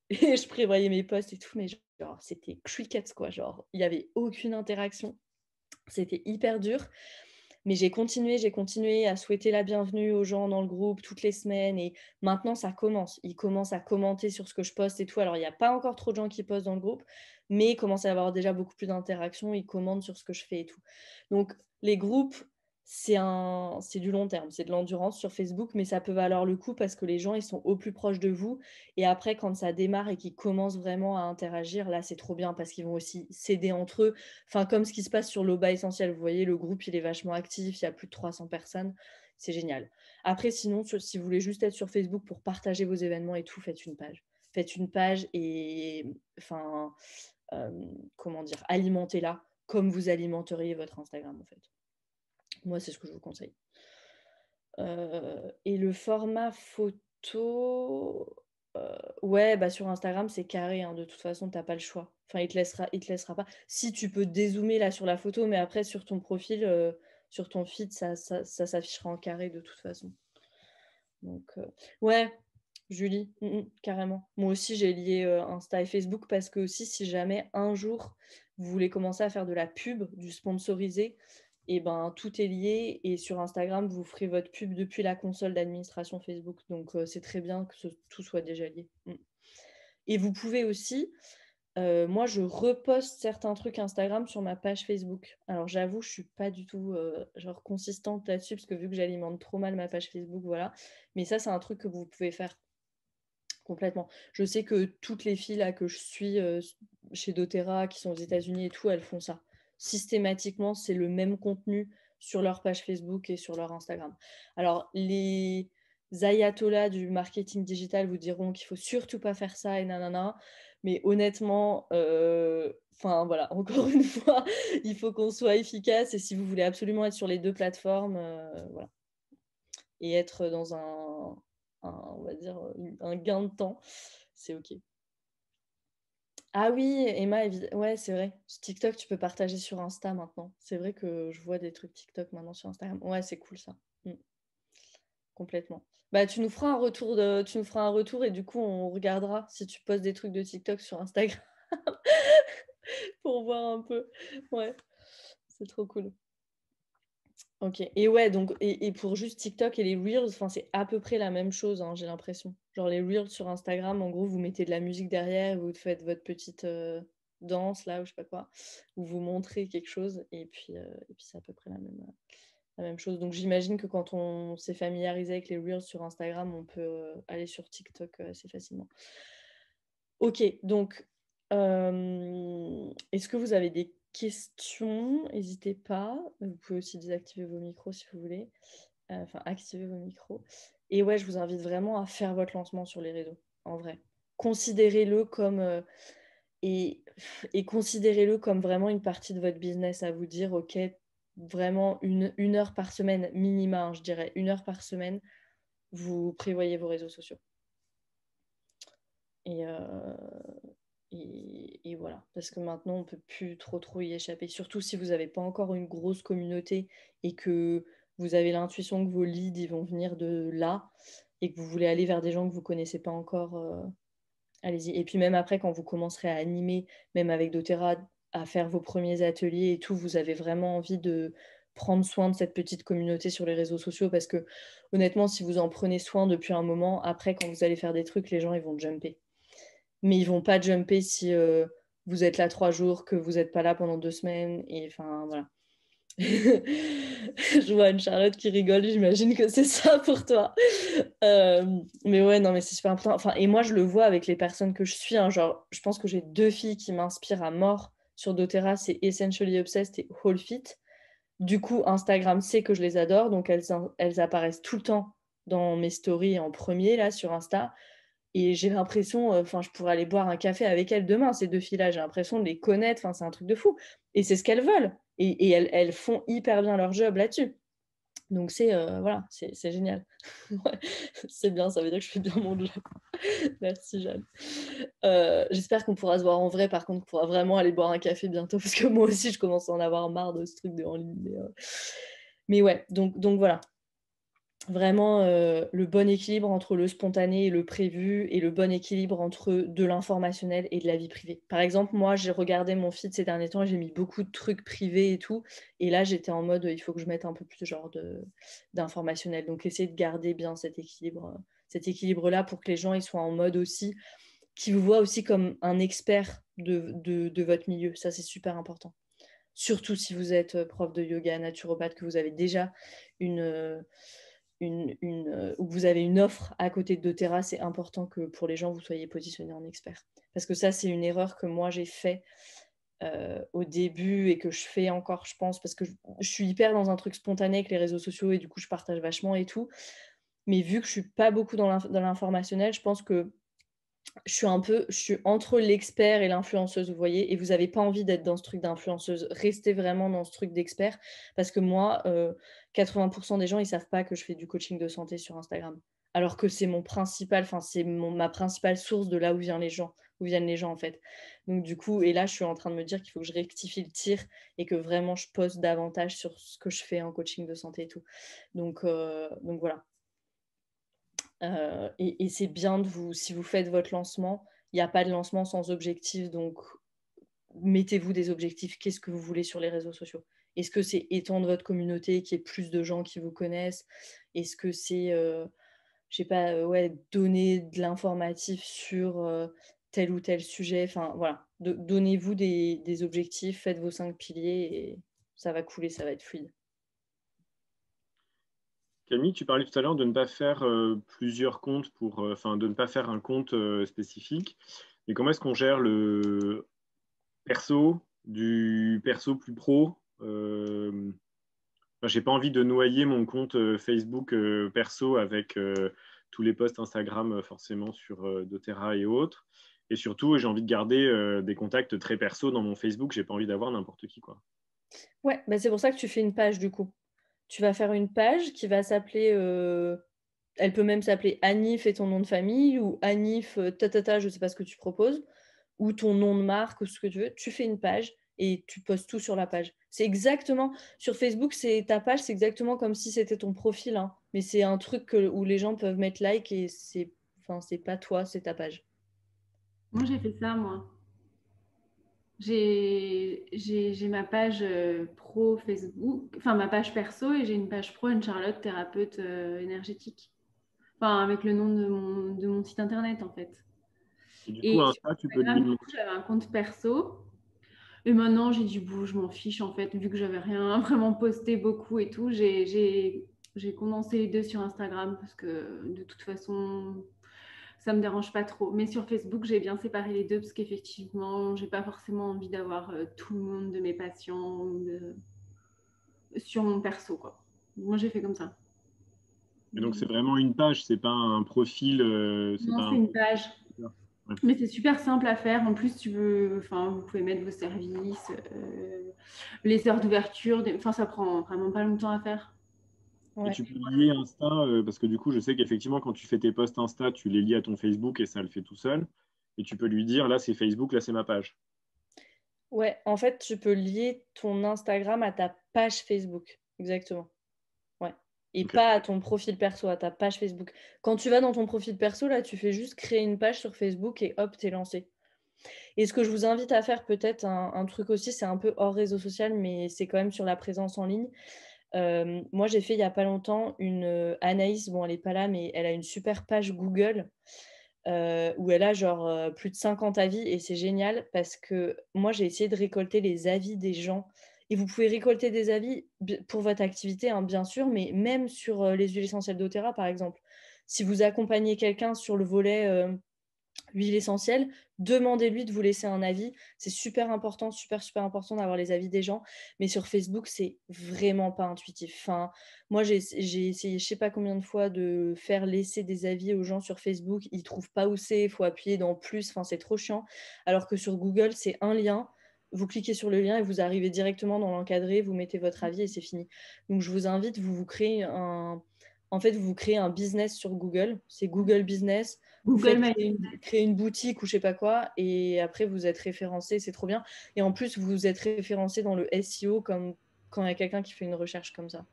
Speaker 2: [laughs] et je prévoyais mes posts et tout, mais genre, c'était crickets, quoi. Genre, il n'y avait aucune interaction. C'était hyper dur. Mais j'ai continué, j'ai continué à souhaiter la bienvenue aux gens dans le groupe toutes les semaines. Et maintenant, ça commence. Ils commencent à commenter sur ce que je poste et tout. Alors, il n'y a pas encore trop de gens qui postent dans le groupe, mais ils commencent à avoir déjà beaucoup plus d'interactions. Ils commentent sur ce que je fais et tout. Donc, les groupes, c'est un c'est du long terme, c'est de l'endurance sur Facebook, mais ça peut valoir le coup parce que les gens ils sont au plus proche de vous. Et après, quand ça démarre et qu'ils commencent vraiment à interagir, là c'est trop bien parce qu'ils vont aussi s'aider entre eux. Enfin, comme ce qui se passe sur l'OBA essentiel, vous voyez, le groupe il est vachement actif, il y a plus de 300 personnes, c'est génial. Après, sinon, si vous voulez juste être sur Facebook pour partager vos événements et tout, faites une page. Faites une page et enfin, euh, comment dire, alimentez-la comme vous alimenteriez votre Instagram en fait. Moi, c'est ce que je vous conseille. Euh, et le format photo, euh, ouais, bah, sur Instagram, c'est carré. Hein, de toute façon, tu n'as pas le choix. Enfin, il te laissera, il te laissera pas. Si tu peux dézoomer là sur la photo, mais après, sur ton profil, euh, sur ton feed, ça, s'affichera en carré de toute façon. Donc, ouais, Julie, mm, mm, carrément. Moi aussi, j'ai lié Insta et Facebook parce que aussi, si jamais un jour, vous voulez commencer à faire de la pub, du sponsorisé, et ben tout est lié. Et sur Instagram, vous ferez votre pub depuis la console d'administration Facebook. Donc euh, c'est très bien que tout soit déjà lié. Mm. Et vous pouvez aussi, euh, moi je reposte certains trucs Instagram sur ma page Facebook. Alors j'avoue, je suis pas du tout euh, genre consistante là-dessus parce que vu que j'alimente trop mal ma page Facebook, voilà. Mais ça c'est un truc que vous pouvez faire complètement. Je sais que toutes les filles là que je suis chez DoTerra qui sont aux États-Unis et tout, elles font ça systématiquement, c'est le même contenu sur leur page Facebook et sur leur Instagram. Alors, les ayatollahs du marketing digital vous diront qu'il ne faut surtout pas faire ça et nanana, mais honnêtement, euh, enfin voilà, [laughs] encore une fois, il faut qu'on soit efficace et si vous voulez absolument être sur les deux plateformes, euh, voilà, et être dans un, on va dire, un gain de temps, c'est ok. Ah oui, Emma, ouais, c'est vrai. TikTok, tu peux partager sur Insta maintenant. C'est vrai que je vois des trucs TikTok maintenant sur Instagram. Ouais, c'est cool ça. Mmh. Complètement. Bah, tu nous feras un retour de... tu nous feras un retour et du coup, on regardera si tu postes des trucs de TikTok sur Instagram [laughs] pour voir un peu. Ouais, c'est trop cool. Ok. Et ouais, donc, et, pour juste TikTok et les Reels, c'est à peu près la même chose, hein, j'ai l'impression. Genre les Reels sur Instagram, en gros, vous mettez de la musique derrière, vous faites votre petite euh, danse là, ou je sais pas quoi, ou vous montrez quelque chose, et puis, euh, puis c'est à peu près la même, la même chose. Donc j'imagine que quand on s'est familiarisé avec les Reels sur Instagram, on peut euh, aller sur TikTok assez facilement. Ok, donc, est-ce que vous avez des questions, n'hésitez pas. Vous pouvez aussi désactiver vos micros si vous voulez. Euh, enfin, activer vos micros. Et ouais, je vous invite vraiment à faire votre lancement sur les réseaux, en vrai. Considérez-le comme. Euh, et, considérez-le comme vraiment une partie de votre business à vous dire, OK, vraiment une, heure par semaine minima, hein, je dirais, une heure par semaine, vous prévoyez vos réseaux sociaux. Et, euh, et, voilà, parce que maintenant, on peut plus trop trop y échapper. Surtout si vous n'avez pas encore une grosse communauté et que vous avez l'intuition que vos leads ils vont venir de là et que vous voulez aller vers des gens que vous ne connaissez pas encore. Euh, allez-y. Et puis même après, quand vous commencerez à animer, même avec DoTerra, à faire vos premiers ateliers et tout, vous avez vraiment envie de prendre soin de cette petite communauté sur les réseaux sociaux parce que honnêtement, si vous en prenez soin depuis un moment, après, quand vous allez faire des trucs, les gens ils vont jumper mais ils vont pas jumper si euh, vous êtes là trois jours, que vous n'êtes pas là pendant deux semaines. Et enfin, voilà. [laughs] je vois une Charlotte qui rigole, j'imagine que c'est ça pour toi. Euh, mais ouais, non, mais c'est super important. Enfin, et moi, je le vois avec les personnes que je suis. Hein. genre, je pense que j'ai deux filles qui m'inspirent à mort sur doTERRA c'est Essentially Obsessed et Whole Fit. Du coup, Instagram sait que je les adore, donc elles, elles apparaissent tout le temps dans mes stories en premier là sur Insta. Et j'ai l'impression, euh, enfin, je pourrais aller boire un café avec elles demain, ces deux filles-là. J'ai l'impression de les connaître. Enfin, c'est un truc de fou. Et c'est ce qu'elles veulent. Et, elles, font hyper bien leur job là-dessus. Donc, c'est euh, voilà, c'est génial. [laughs] c'est bien, ça veut dire que je fais bien mon job. [laughs] Merci, Jeanne. Euh, j'espère qu'on pourra se voir en vrai. Par contre, on pourra vraiment aller boire un café bientôt parce que moi aussi, je commence à en avoir marre de ce truc de en ligne. Mais, mais ouais, donc, donc voilà, vraiment euh, le bon équilibre entre le spontané et le prévu et le bon équilibre entre de l'informationnel et de la vie privée. Par exemple, moi, j'ai regardé mon feed ces derniers temps, j'ai mis beaucoup de trucs privés et tout. Et là, j'étais en mode, il faut que je mette un peu plus de genre d'informationnel. Donc, essayer de garder bien cet équilibre, cet équilibre-là pour que les gens ils soient en mode aussi, qui vous voient aussi comme un expert de, de votre milieu. Ça, c'est super important surtout si vous êtes euh, prof de yoga, naturopathe, que vous avez déjà une, euh, une, euh, vous avez une offre à côté de Terra, c'est important que pour les gens, vous soyez positionné en expert. Parce que ça, c'est une erreur que moi, j'ai fait euh, au début et que je fais encore, je pense, parce que je, suis hyper dans un truc spontané avec les réseaux sociaux et du coup, je partage vachement et tout. Mais vu que je suis pas beaucoup dans l'informationnel, je pense que je suis un peu, je suis entre l'expert et l'influenceuse, vous voyez, et vous n'avez pas envie d'être dans ce truc d'influenceuse. Restez vraiment dans ce truc d'expert, parce que moi, 80% euh, des gens, ils savent pas que je fais du coaching de santé sur Instagram, alors que c'est mon principal, enfin c'est ma principale source de là où viennent les gens, où viennent les gens en fait. Donc du coup, et là, je suis en train de me dire qu'il faut que je rectifie le tir et que vraiment je poste davantage sur ce que je fais en coaching de santé et tout. Donc, euh, donc voilà, euh, et, c'est bien de vous, si vous faites votre lancement, il n'y a pas de lancement sans objectif, donc mettez-vous des objectifs. Qu'est-ce que vous voulez sur les réseaux sociaux Est-ce que c'est étendre votre communauté, qu'il y ait plus de gens qui vous connaissent Est-ce que c'est, euh, sais pas, euh, ouais, donner de l'informatif sur tel ou tel sujet Enfin, voilà, donnez-vous des, des objectifs, faites vos cinq piliers et ça va couler, ça va être fluide.
Speaker 4: Camille, tu parlais tout à l'heure de ne pas faire euh, plusieurs comptes pour, euh, enfin, de ne pas faire un compte euh, spécifique. Mais comment est-ce qu'on gère le perso du perso plus pro J'ai pas envie de noyer mon compte Facebook perso avec tous les posts Instagram forcément sur DoTerra et autres. Et surtout, j'ai envie de garder des contacts très perso dans mon Facebook. J'ai pas envie d'avoir n'importe qui, quoi.
Speaker 3: Ouais,
Speaker 2: bah, c'est pour ça que tu fais une page du coup tu vas faire une page qui va s'appeler, euh, elle peut même s'appeler Anif et ton nom de famille ou Anif euh, ta ta, je ne sais pas ce que tu proposes, ou ton nom de marque ou ce que tu veux. Tu fais une page et tu postes tout sur la page. C'est exactement, sur Facebook, c'est ta page, c'est exactement comme si c'était ton profil, hein. mais c'est un truc où les gens peuvent mettre like et c'est, enfin, c'est pas toi, c'est ta page.
Speaker 3: Moi, j'ai fait ça, moi. J'ai ma page euh, pro Facebook, enfin ma page perso et j'ai une page pro, une Charlotte thérapeute euh, énergétique. Enfin, avec le nom de mon, site internet en fait.
Speaker 4: Et du coup,
Speaker 3: J'avais un compte perso. Et maintenant, j'ai du bout, je m'en fiche en fait, vu que j'avais rien vraiment posté beaucoup et tout. J'ai condensé les deux sur Instagram parce que de toute façon, ça me dérange pas trop. Mais sur Facebook, j'ai bien séparé les deux parce qu'effectivement, j'ai pas forcément envie d'avoir euh, tout le monde de mes patients sur mon perso, quoi. Moi, j'ai fait comme ça.
Speaker 4: donc, c'est vraiment une page, c'est pas un profil. Euh, non, c'est une
Speaker 3: page. Mais c'est super simple à faire. En plus, tu veux, enfin, vous pouvez mettre vos services, euh, les heures d'ouverture. Des... Enfin, ça prend vraiment pas longtemps à faire. Et tu
Speaker 4: peux lier Insta, euh, parce que du coup, je sais qu'effectivement, quand tu fais tes posts Insta, tu les lies à ton Facebook et ça le fait tout seul. Et tu peux lui dire, là, c'est Facebook, là, c'est ma page.
Speaker 2: Ouais, en fait, tu peux lier ton Instagram à ta page Facebook. Exactement. Ouais. Et pas à ton profil perso, à ta page Facebook. Quand tu vas dans ton profil perso, là, tu fais juste créer une page sur Facebook et hop, t'es lancé. Et ce que je vous invite à faire, peut-être un truc aussi, c'est un peu hors réseau social, mais c'est quand même sur la présence en ligne. Euh, moi, j'ai fait il n'y a pas longtemps une euh, analyse, bon, elle n'est pas là, mais elle a une super page Google euh, où elle a genre plus de 50 avis et c'est génial parce que moi, j'ai essayé de récolter les avis des gens. Et vous pouvez récolter des avis pour votre activité, hein, bien sûr, mais même sur les huiles essentielles d'Otera, par exemple. Si vous accompagnez quelqu'un sur le volet lui essentielle, demandez-lui de vous laisser un avis. C'est super important, super, super important d'avoir les avis des gens. Mais sur Facebook, c'est vraiment pas intuitif. moi, j'ai essayé je sais pas combien de fois de faire laisser des avis aux gens sur Facebook. Ils trouvent pas où c'est, il faut appuyer dans plus. Enfin, c'est trop chiant. Alors que sur Google, c'est un lien. Vous cliquez sur le lien et vous arrivez directement dans l'encadré, vous mettez votre avis et c'est fini. Donc, je vous invite, vous vous créez un. En fait, vous créez un business sur Google. C'est Google Business Google Business Créer une boutique ou je sais pas quoi, et après vous êtes référencé, c'est trop bien. Et en plus, vous êtes référencé dans le SEO quand il y a quelqu'un qui fait une recherche comme ça.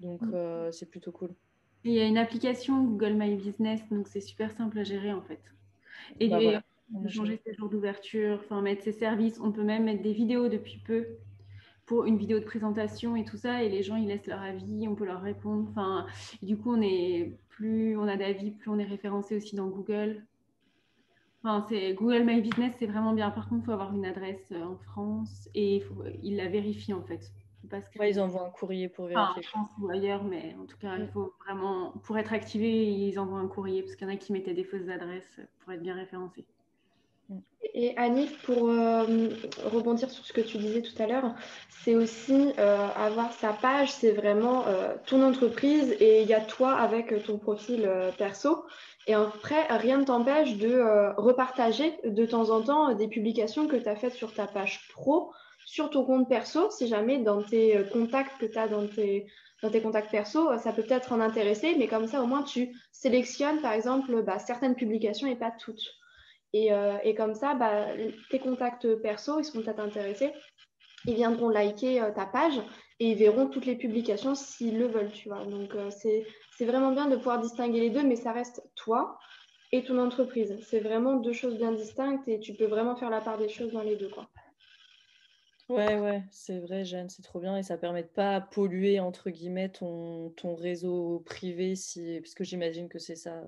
Speaker 2: Donc mm. euh, c'est plutôt cool.
Speaker 3: il y a une application Google My Business, donc c'est super simple à gérer en fait.
Speaker 2: Et bah, changer ses jours
Speaker 3: d'ouverture, enfin mettre ses services, on peut même mettre des vidéos depuis peu pour une vidéo de présentation et tout ça, et les gens ils laissent leur avis, on peut leur répondre. Enfin, du coup, on est plus on a d'avis, plus on est référencé aussi dans Google. Enfin, c'est Google My Business, c'est vraiment bien. Par contre, il faut avoir une adresse euh, en France et il la vérifie en fait. Parce que... ils envoient un courrier pour vérifier. en France ou ailleurs, mais en tout cas, il faut vraiment pour être activé, ils envoient un courrier parce qu'il y en a qui mettaient des fausses adresses pour être bien référencé
Speaker 1: et Annick, pour euh, rebondir sur ce que tu disais tout à l'heure, c'est aussi euh, avoir sa page, c'est vraiment euh, ton entreprise et il y a toi avec ton profil perso. Et après, rien ne t'empêche de repartager de temps en temps des publications que tu as faites sur ta page pro, sur ton compte perso, si jamais dans tes contacts que tu as dans tes, dans tes contacts perso, ça peut peut-être en intéresser, mais comme ça, au moins, tu sélectionnes, par exemple, bah, certaines publications et pas toutes. Euh, et, comme ça, bah, tes contacts perso, ils seront peut-être intéressés. Ils viendront liker euh, ta page et ils verront toutes les publications s'ils le veulent, tu vois. Donc, euh, c'est vraiment bien de pouvoir distinguer les deux, mais ça reste toi et ton entreprise. C'est vraiment deux choses bien distinctes et tu peux vraiment faire la part des choses dans les deux, quoi.
Speaker 2: Ouais, ouais, c'est vrai, Jeanne, c'est trop bien et ça permet de pas polluer entre guillemets ton, ton réseau privé si parce que j'imagine que c'est ça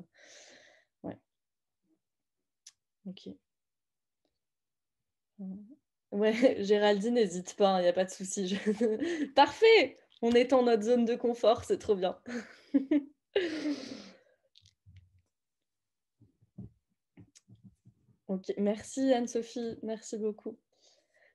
Speaker 2: Ok. Euh, ouais, [laughs] Géraldine, n'hésite pas, il hein, n'y a pas de souci. [laughs] Parfait, on est en notre zone de confort, c'est trop bien. [laughs] ok, merci Anne-Sophie, merci beaucoup.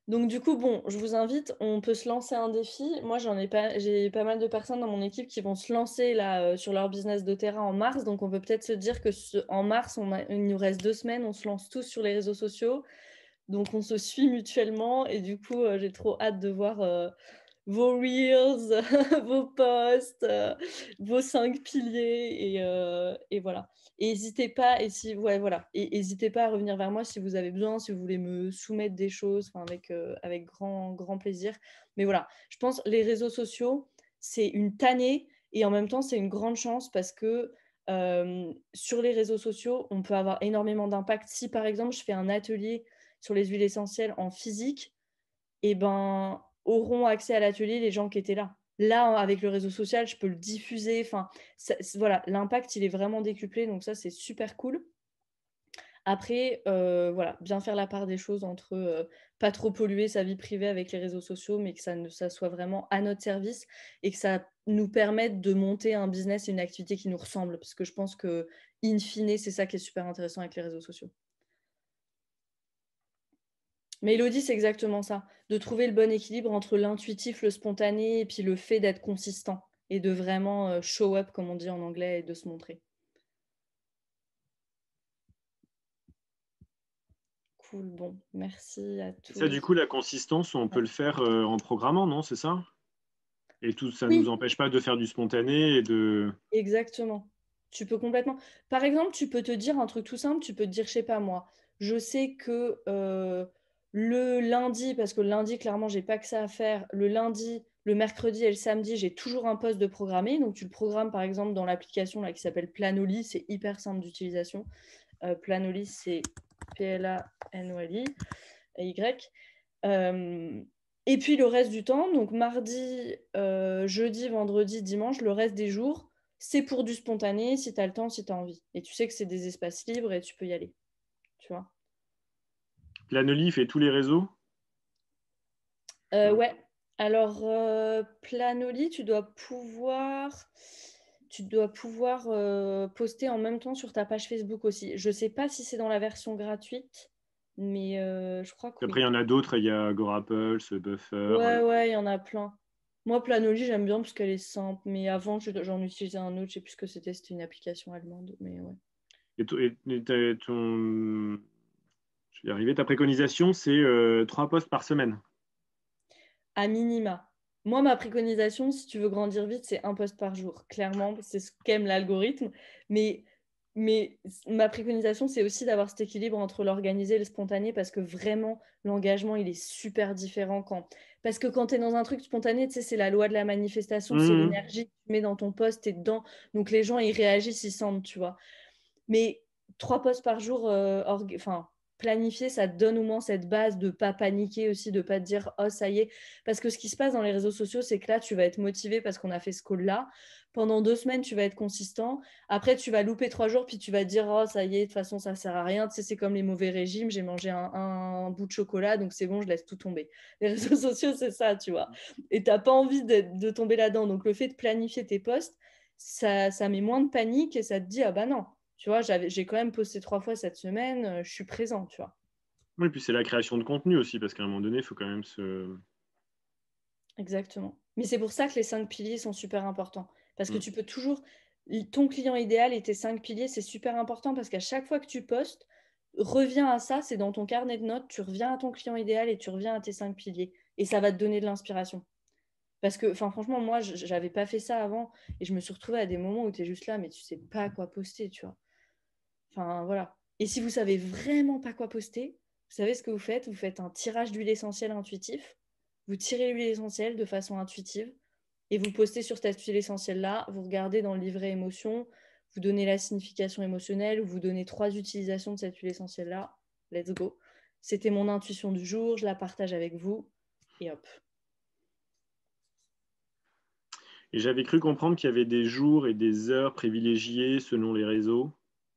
Speaker 2: Donc du coup, bon, je vous invite, on peut se lancer un défi. Moi, j'en ai pas, j'ai pas mal de personnes dans mon équipe qui vont se lancer là euh, sur leur business de terrain en mars. Donc on peut peut-être se dire que en mars, il nous reste deux semaines, on se lance tous sur les réseaux sociaux. Donc on se suit mutuellement et du coup, euh, j'ai trop hâte de voir. Euh, vos reels, [laughs] vos posts, euh, vos cinq piliers et, euh, et voilà. Et n'hésitez pas et si ouais voilà et pas à revenir vers moi si vous avez besoin, si vous voulez me soumettre des choses, avec euh, avec grand grand plaisir. Mais voilà, je pense les réseaux sociaux c'est une tannée et en même temps c'est une grande chance parce que sur les réseaux sociaux, on peut avoir énormément d'impact. Si par exemple je fais un atelier sur les huiles essentielles en physique, et eh ben auront accès à l'atelier les gens qui étaient là. Là, avec le réseau social, je peux le diffuser. Enfin, voilà, l'impact, il est vraiment décuplé. Donc ça, c'est super cool. Après, euh, voilà, bien faire la part des choses entre euh, pas trop polluer sa vie privée avec les réseaux sociaux, mais que ça, ne, ça soit vraiment à notre service et que ça nous permette de monter un business et une activité qui nous ressemble. Parce que je pense que, in fine, c'est ça qui est super intéressant avec les réseaux sociaux. Mais Elodie, c'est exactement ça, de trouver le bon équilibre entre l'intuitif, le spontané, et puis le fait d'être consistant et de vraiment euh, show up, comme on dit en anglais, et de se montrer. Cool, bon, merci à tous. Ça, du coup,
Speaker 4: la consistance, on peut le faire euh, en programmant, non C'est ça Et tout ça ne nous empêche pas de faire du spontané et de.
Speaker 2: Exactement. Tu peux complètement. Par exemple, tu peux te dire un truc tout simple, tu peux te dire, je sais pas moi, je sais que. Euh, le lundi, parce que le lundi, clairement, j'ai pas que ça à faire. Le lundi, le mercredi et le samedi, j'ai toujours un poste de programmer. Donc, tu le programmes, par exemple, dans l'application qui s'appelle Planoli. C'est hyper simple d'utilisation. Euh, Planoli, c'est P-L-A-N-O-L-I, Y. Euh, et puis, le reste du temps, donc mardi, euh, jeudi, vendredi, dimanche, le reste des jours, c'est pour du spontané, si tu as le temps, si tu as envie. Et tu sais que c'est des espaces libres et tu peux y aller. Tu vois
Speaker 4: Planoli fait tous les réseaux
Speaker 2: euh, Ouais. Alors, euh, Planoli, tu dois pouvoir, tu dois pouvoir euh, poster en même temps sur ta page Facebook aussi. Je ne sais pas si c'est dans la version gratuite, mais je crois que. Après, il y en a
Speaker 4: d'autres. Il y a Gorapple, ce Buffer. Ouais,
Speaker 2: ouais, il y en a plein. Moi, Planoli, j'aime bien parce qu'elle est simple. Mais avant, j'en utilisais un autre. Je ne sais plus ce que c'était. C'était une application allemande.
Speaker 4: Mais ouais. et ton je vais y arriver. Ta préconisation, c'est euh, trois postes par semaine.
Speaker 2: À minima. Moi, ma préconisation, si tu veux grandir vite, c'est un poste par jour. Clairement, c'est ce qu'aime l'algorithme. Mais, mais ma préconisation, c'est aussi d'avoir cet équilibre entre l'organisé et le spontané parce que vraiment, l'engagement, il est super différent quand. Parce que quand tu es dans un truc spontané, tu c'est la loi de la manifestation, c'est mmh. l'énergie que tu mets dans ton poste, et dedans. Donc les gens, ils réagissent, ils sentent, tu vois. Mais trois postes par jour, euh, enfin, planifier, ça donne au moins cette base de pas paniquer aussi, de pas dire oh ça y est, parce que ce qui se passe dans les réseaux sociaux, c'est que là tu vas être motivé parce qu'on a fait ce call là. Pendant deux semaines, tu vas être consistant. Après, tu vas louper trois jours, puis tu vas dire oh ça y est, de toute façon ça sert à rien. Tu sais, c'est comme les mauvais régimes. J'ai mangé un, bout de chocolat, donc c'est bon, je laisse tout tomber. Les [laughs] réseaux sociaux, c'est ça, tu vois. Et n'as pas envie de, tomber là-dedans. Donc le fait de planifier tes postes ça, ça met moins de panique et ça te dit ah bah non, tu vois, j'ai quand même posté trois fois cette semaine, euh, je suis présent, tu vois.
Speaker 4: Oui, puis c'est la création de contenu aussi, parce qu'à un moment donné, il faut quand même se...
Speaker 2: Exactement. Mais c'est pour ça que les cinq piliers sont super importants. Parce que mm. tu peux toujours... Ton client idéal et tes cinq piliers, c'est super important parce qu'à chaque fois que tu postes, reviens à ça, c'est dans ton carnet de notes, tu reviens à ton client idéal et tu reviens à tes cinq piliers. Et ça va te donner de l'inspiration. Parce que, enfin, franchement, moi, je n'avais pas fait ça avant et je me suis retrouvée à des moments où tu es juste là, mais tu sais pas quoi poster, tu vois voilà. Et si vous savez vraiment pas quoi poster, vous savez ce que vous faites Vous faites un tirage d'huile essentielle intuitif. Vous tirez l'huile essentielle de façon intuitive et vous postez sur cette huile essentielle-là. Vous regardez dans le livret émotion, vous donnez la signification émotionnelle, vous donnez trois utilisations de cette huile essentielle-là. Let's go. C'était mon intuition du jour, je la partage avec vous et hop.
Speaker 4: Et j'avais cru comprendre qu'il y avait des jours et des heures privilégiées selon les réseaux.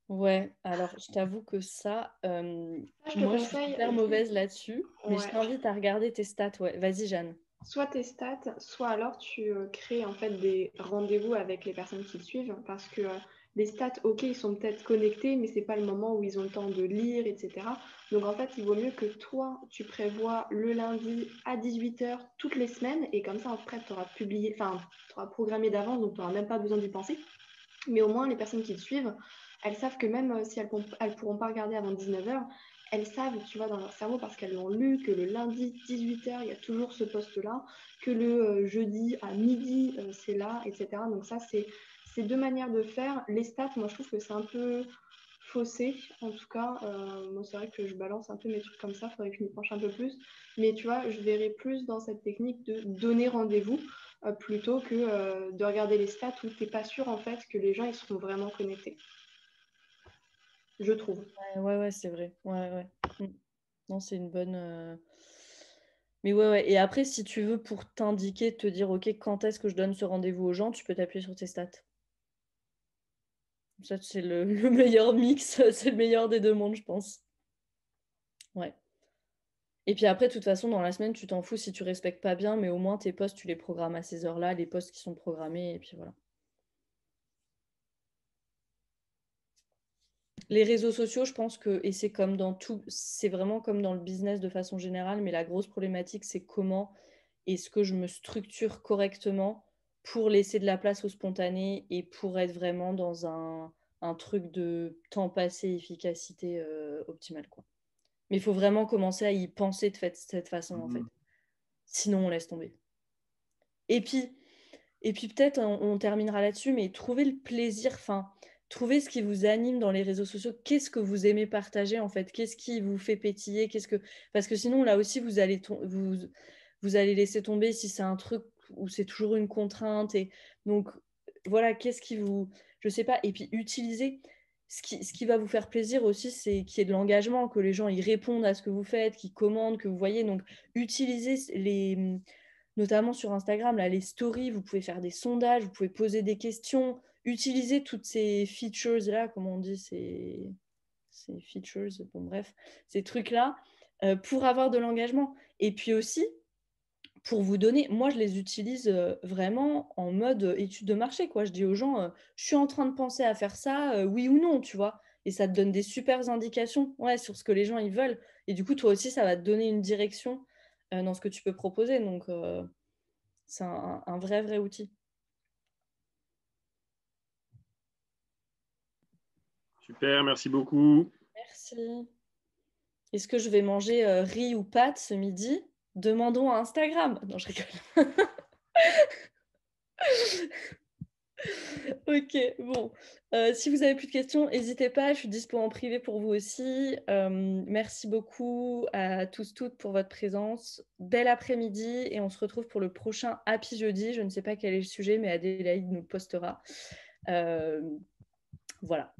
Speaker 2: Ouais, alors je t'avoue que ça, ah, je moi je suis super mauvaise là-dessus, mais je t'invite à regarder tes stats. Ouais. Vas-y, Jeanne.
Speaker 1: Soit tes stats, soit alors tu crées en fait des rendez-vous avec les personnes qui te suivent parce que les stats, ok, ils sont peut-être connectés, mais ce n'est pas le moment où ils ont le temps de lire, etc. Donc en fait, il vaut mieux que toi, tu prévois le lundi à 18h toutes les semaines et comme ça, après, tu auras publié, enfin, tu auras programmé d'avance, donc tu n'auras même pas besoin d'y penser. Mais au moins, les personnes qui te suivent, elles savent que même euh, si elles ne pourront pas regarder avant 19h, elles savent, tu vois, dans leur cerveau, parce qu'elles l'ont lu, que le lundi 18h, il y a toujours ce poste-là, que le euh, jeudi à midi, euh, c'est là, etc. Donc ça, c'est deux manières de faire. Les stats, moi, je trouve que c'est un peu faussé, en tout cas. moi, c'est vrai que je balance un peu mes trucs comme ça, il faudrait que je m'y penche un peu plus. Mais tu vois, je verrai plus dans cette technique de donner rendez-vous plutôt que de regarder les stats où tu n'es pas sûr, en fait, que les gens, ils seront vraiment connectés
Speaker 2: je trouve. Ouais, ouais, c'est vrai. Ouais, ouais. Mm. Non, c'est une bonne. Euh, mais ouais, ouais, Et après, si tu veux, pour t'indiquer, te dire, OK, quand est-ce que je donne ce rendez-vous aux gens, tu peux t'appuyer sur tes stats. Ça, c'est le, [laughs] meilleur mix, [laughs] c'est le meilleur des deux mondes, je pense. Ouais. Et puis après, de toute façon, dans la semaine, tu t'en fous si tu respectes pas bien, mais au moins tes postes, tu les programmes à ces heures-là, les postes qui sont programmés, et puis voilà. les réseaux sociaux, je pense que, et c'est comme dans tout, c'est vraiment comme dans le business de façon générale, mais la grosse problématique, c'est comment est-ce que je me structure correctement pour laisser de la place au spontané et pour être vraiment dans un, truc de temps passé, efficacité euh, optimale. Quoi. Mais il faut vraiment commencer à y penser de, fait, cette façon, en fait. Mmh. Sinon, on laisse tomber. Et puis, et puis peut-être, on, terminera là-dessus, mais trouver le plaisir, fin trouvez ce qui vous anime dans les réseaux sociaux. Qu'est-ce que vous aimez partager en fait Qu'est-ce qui vous fait pétiller Qu'est-ce que parce que sinon là aussi vous allez vous vous allez laisser tomber si c'est un truc où c'est toujours une contrainte et donc voilà qu'est-ce qui vous je sais pas et puis utiliser ce qui, ce qui va vous faire plaisir aussi, c'est qu'il y ait de l'engagement, que les gens y répondent à ce que vous faites, qu'ils commandent, que vous voyez. Donc, utilisez les, notamment sur Instagram, là, les stories, vous pouvez faire des sondages, vous pouvez poser des questions, utiliser toutes ces features-là, comme on dit, ces, ces features, bon bref, ces trucs-là, euh, pour avoir de l'engagement. Et puis aussi, pour vous donner, moi je les utilise euh, vraiment en mode euh, étude de marché. Quoi. Je dis aux gens, je suis en train de penser à faire ça, oui ou non, tu vois. Et ça te donne des super indications ouais, sur ce que les gens ils veulent. Et du coup, toi aussi, ça va te donner une direction dans ce que tu peux proposer. Donc, c'est un vrai, vrai outil.
Speaker 4: Super, merci beaucoup.
Speaker 1: Merci.
Speaker 2: Est-ce que je vais manger euh, riz ou pâtes ce midi Demandons à Instagram. Non, je rigole. [laughs] ok, bon. Euh, si vous avez plus de questions, n'hésitez pas. Je suis dispo en privé pour vous aussi. Euh, merci beaucoup à tous, toutes pour votre présence. Bel après-midi et on se retrouve pour le prochain Happy Jeudi. Je ne sais pas quel est le sujet, mais Adélaïde nous postera. voilà.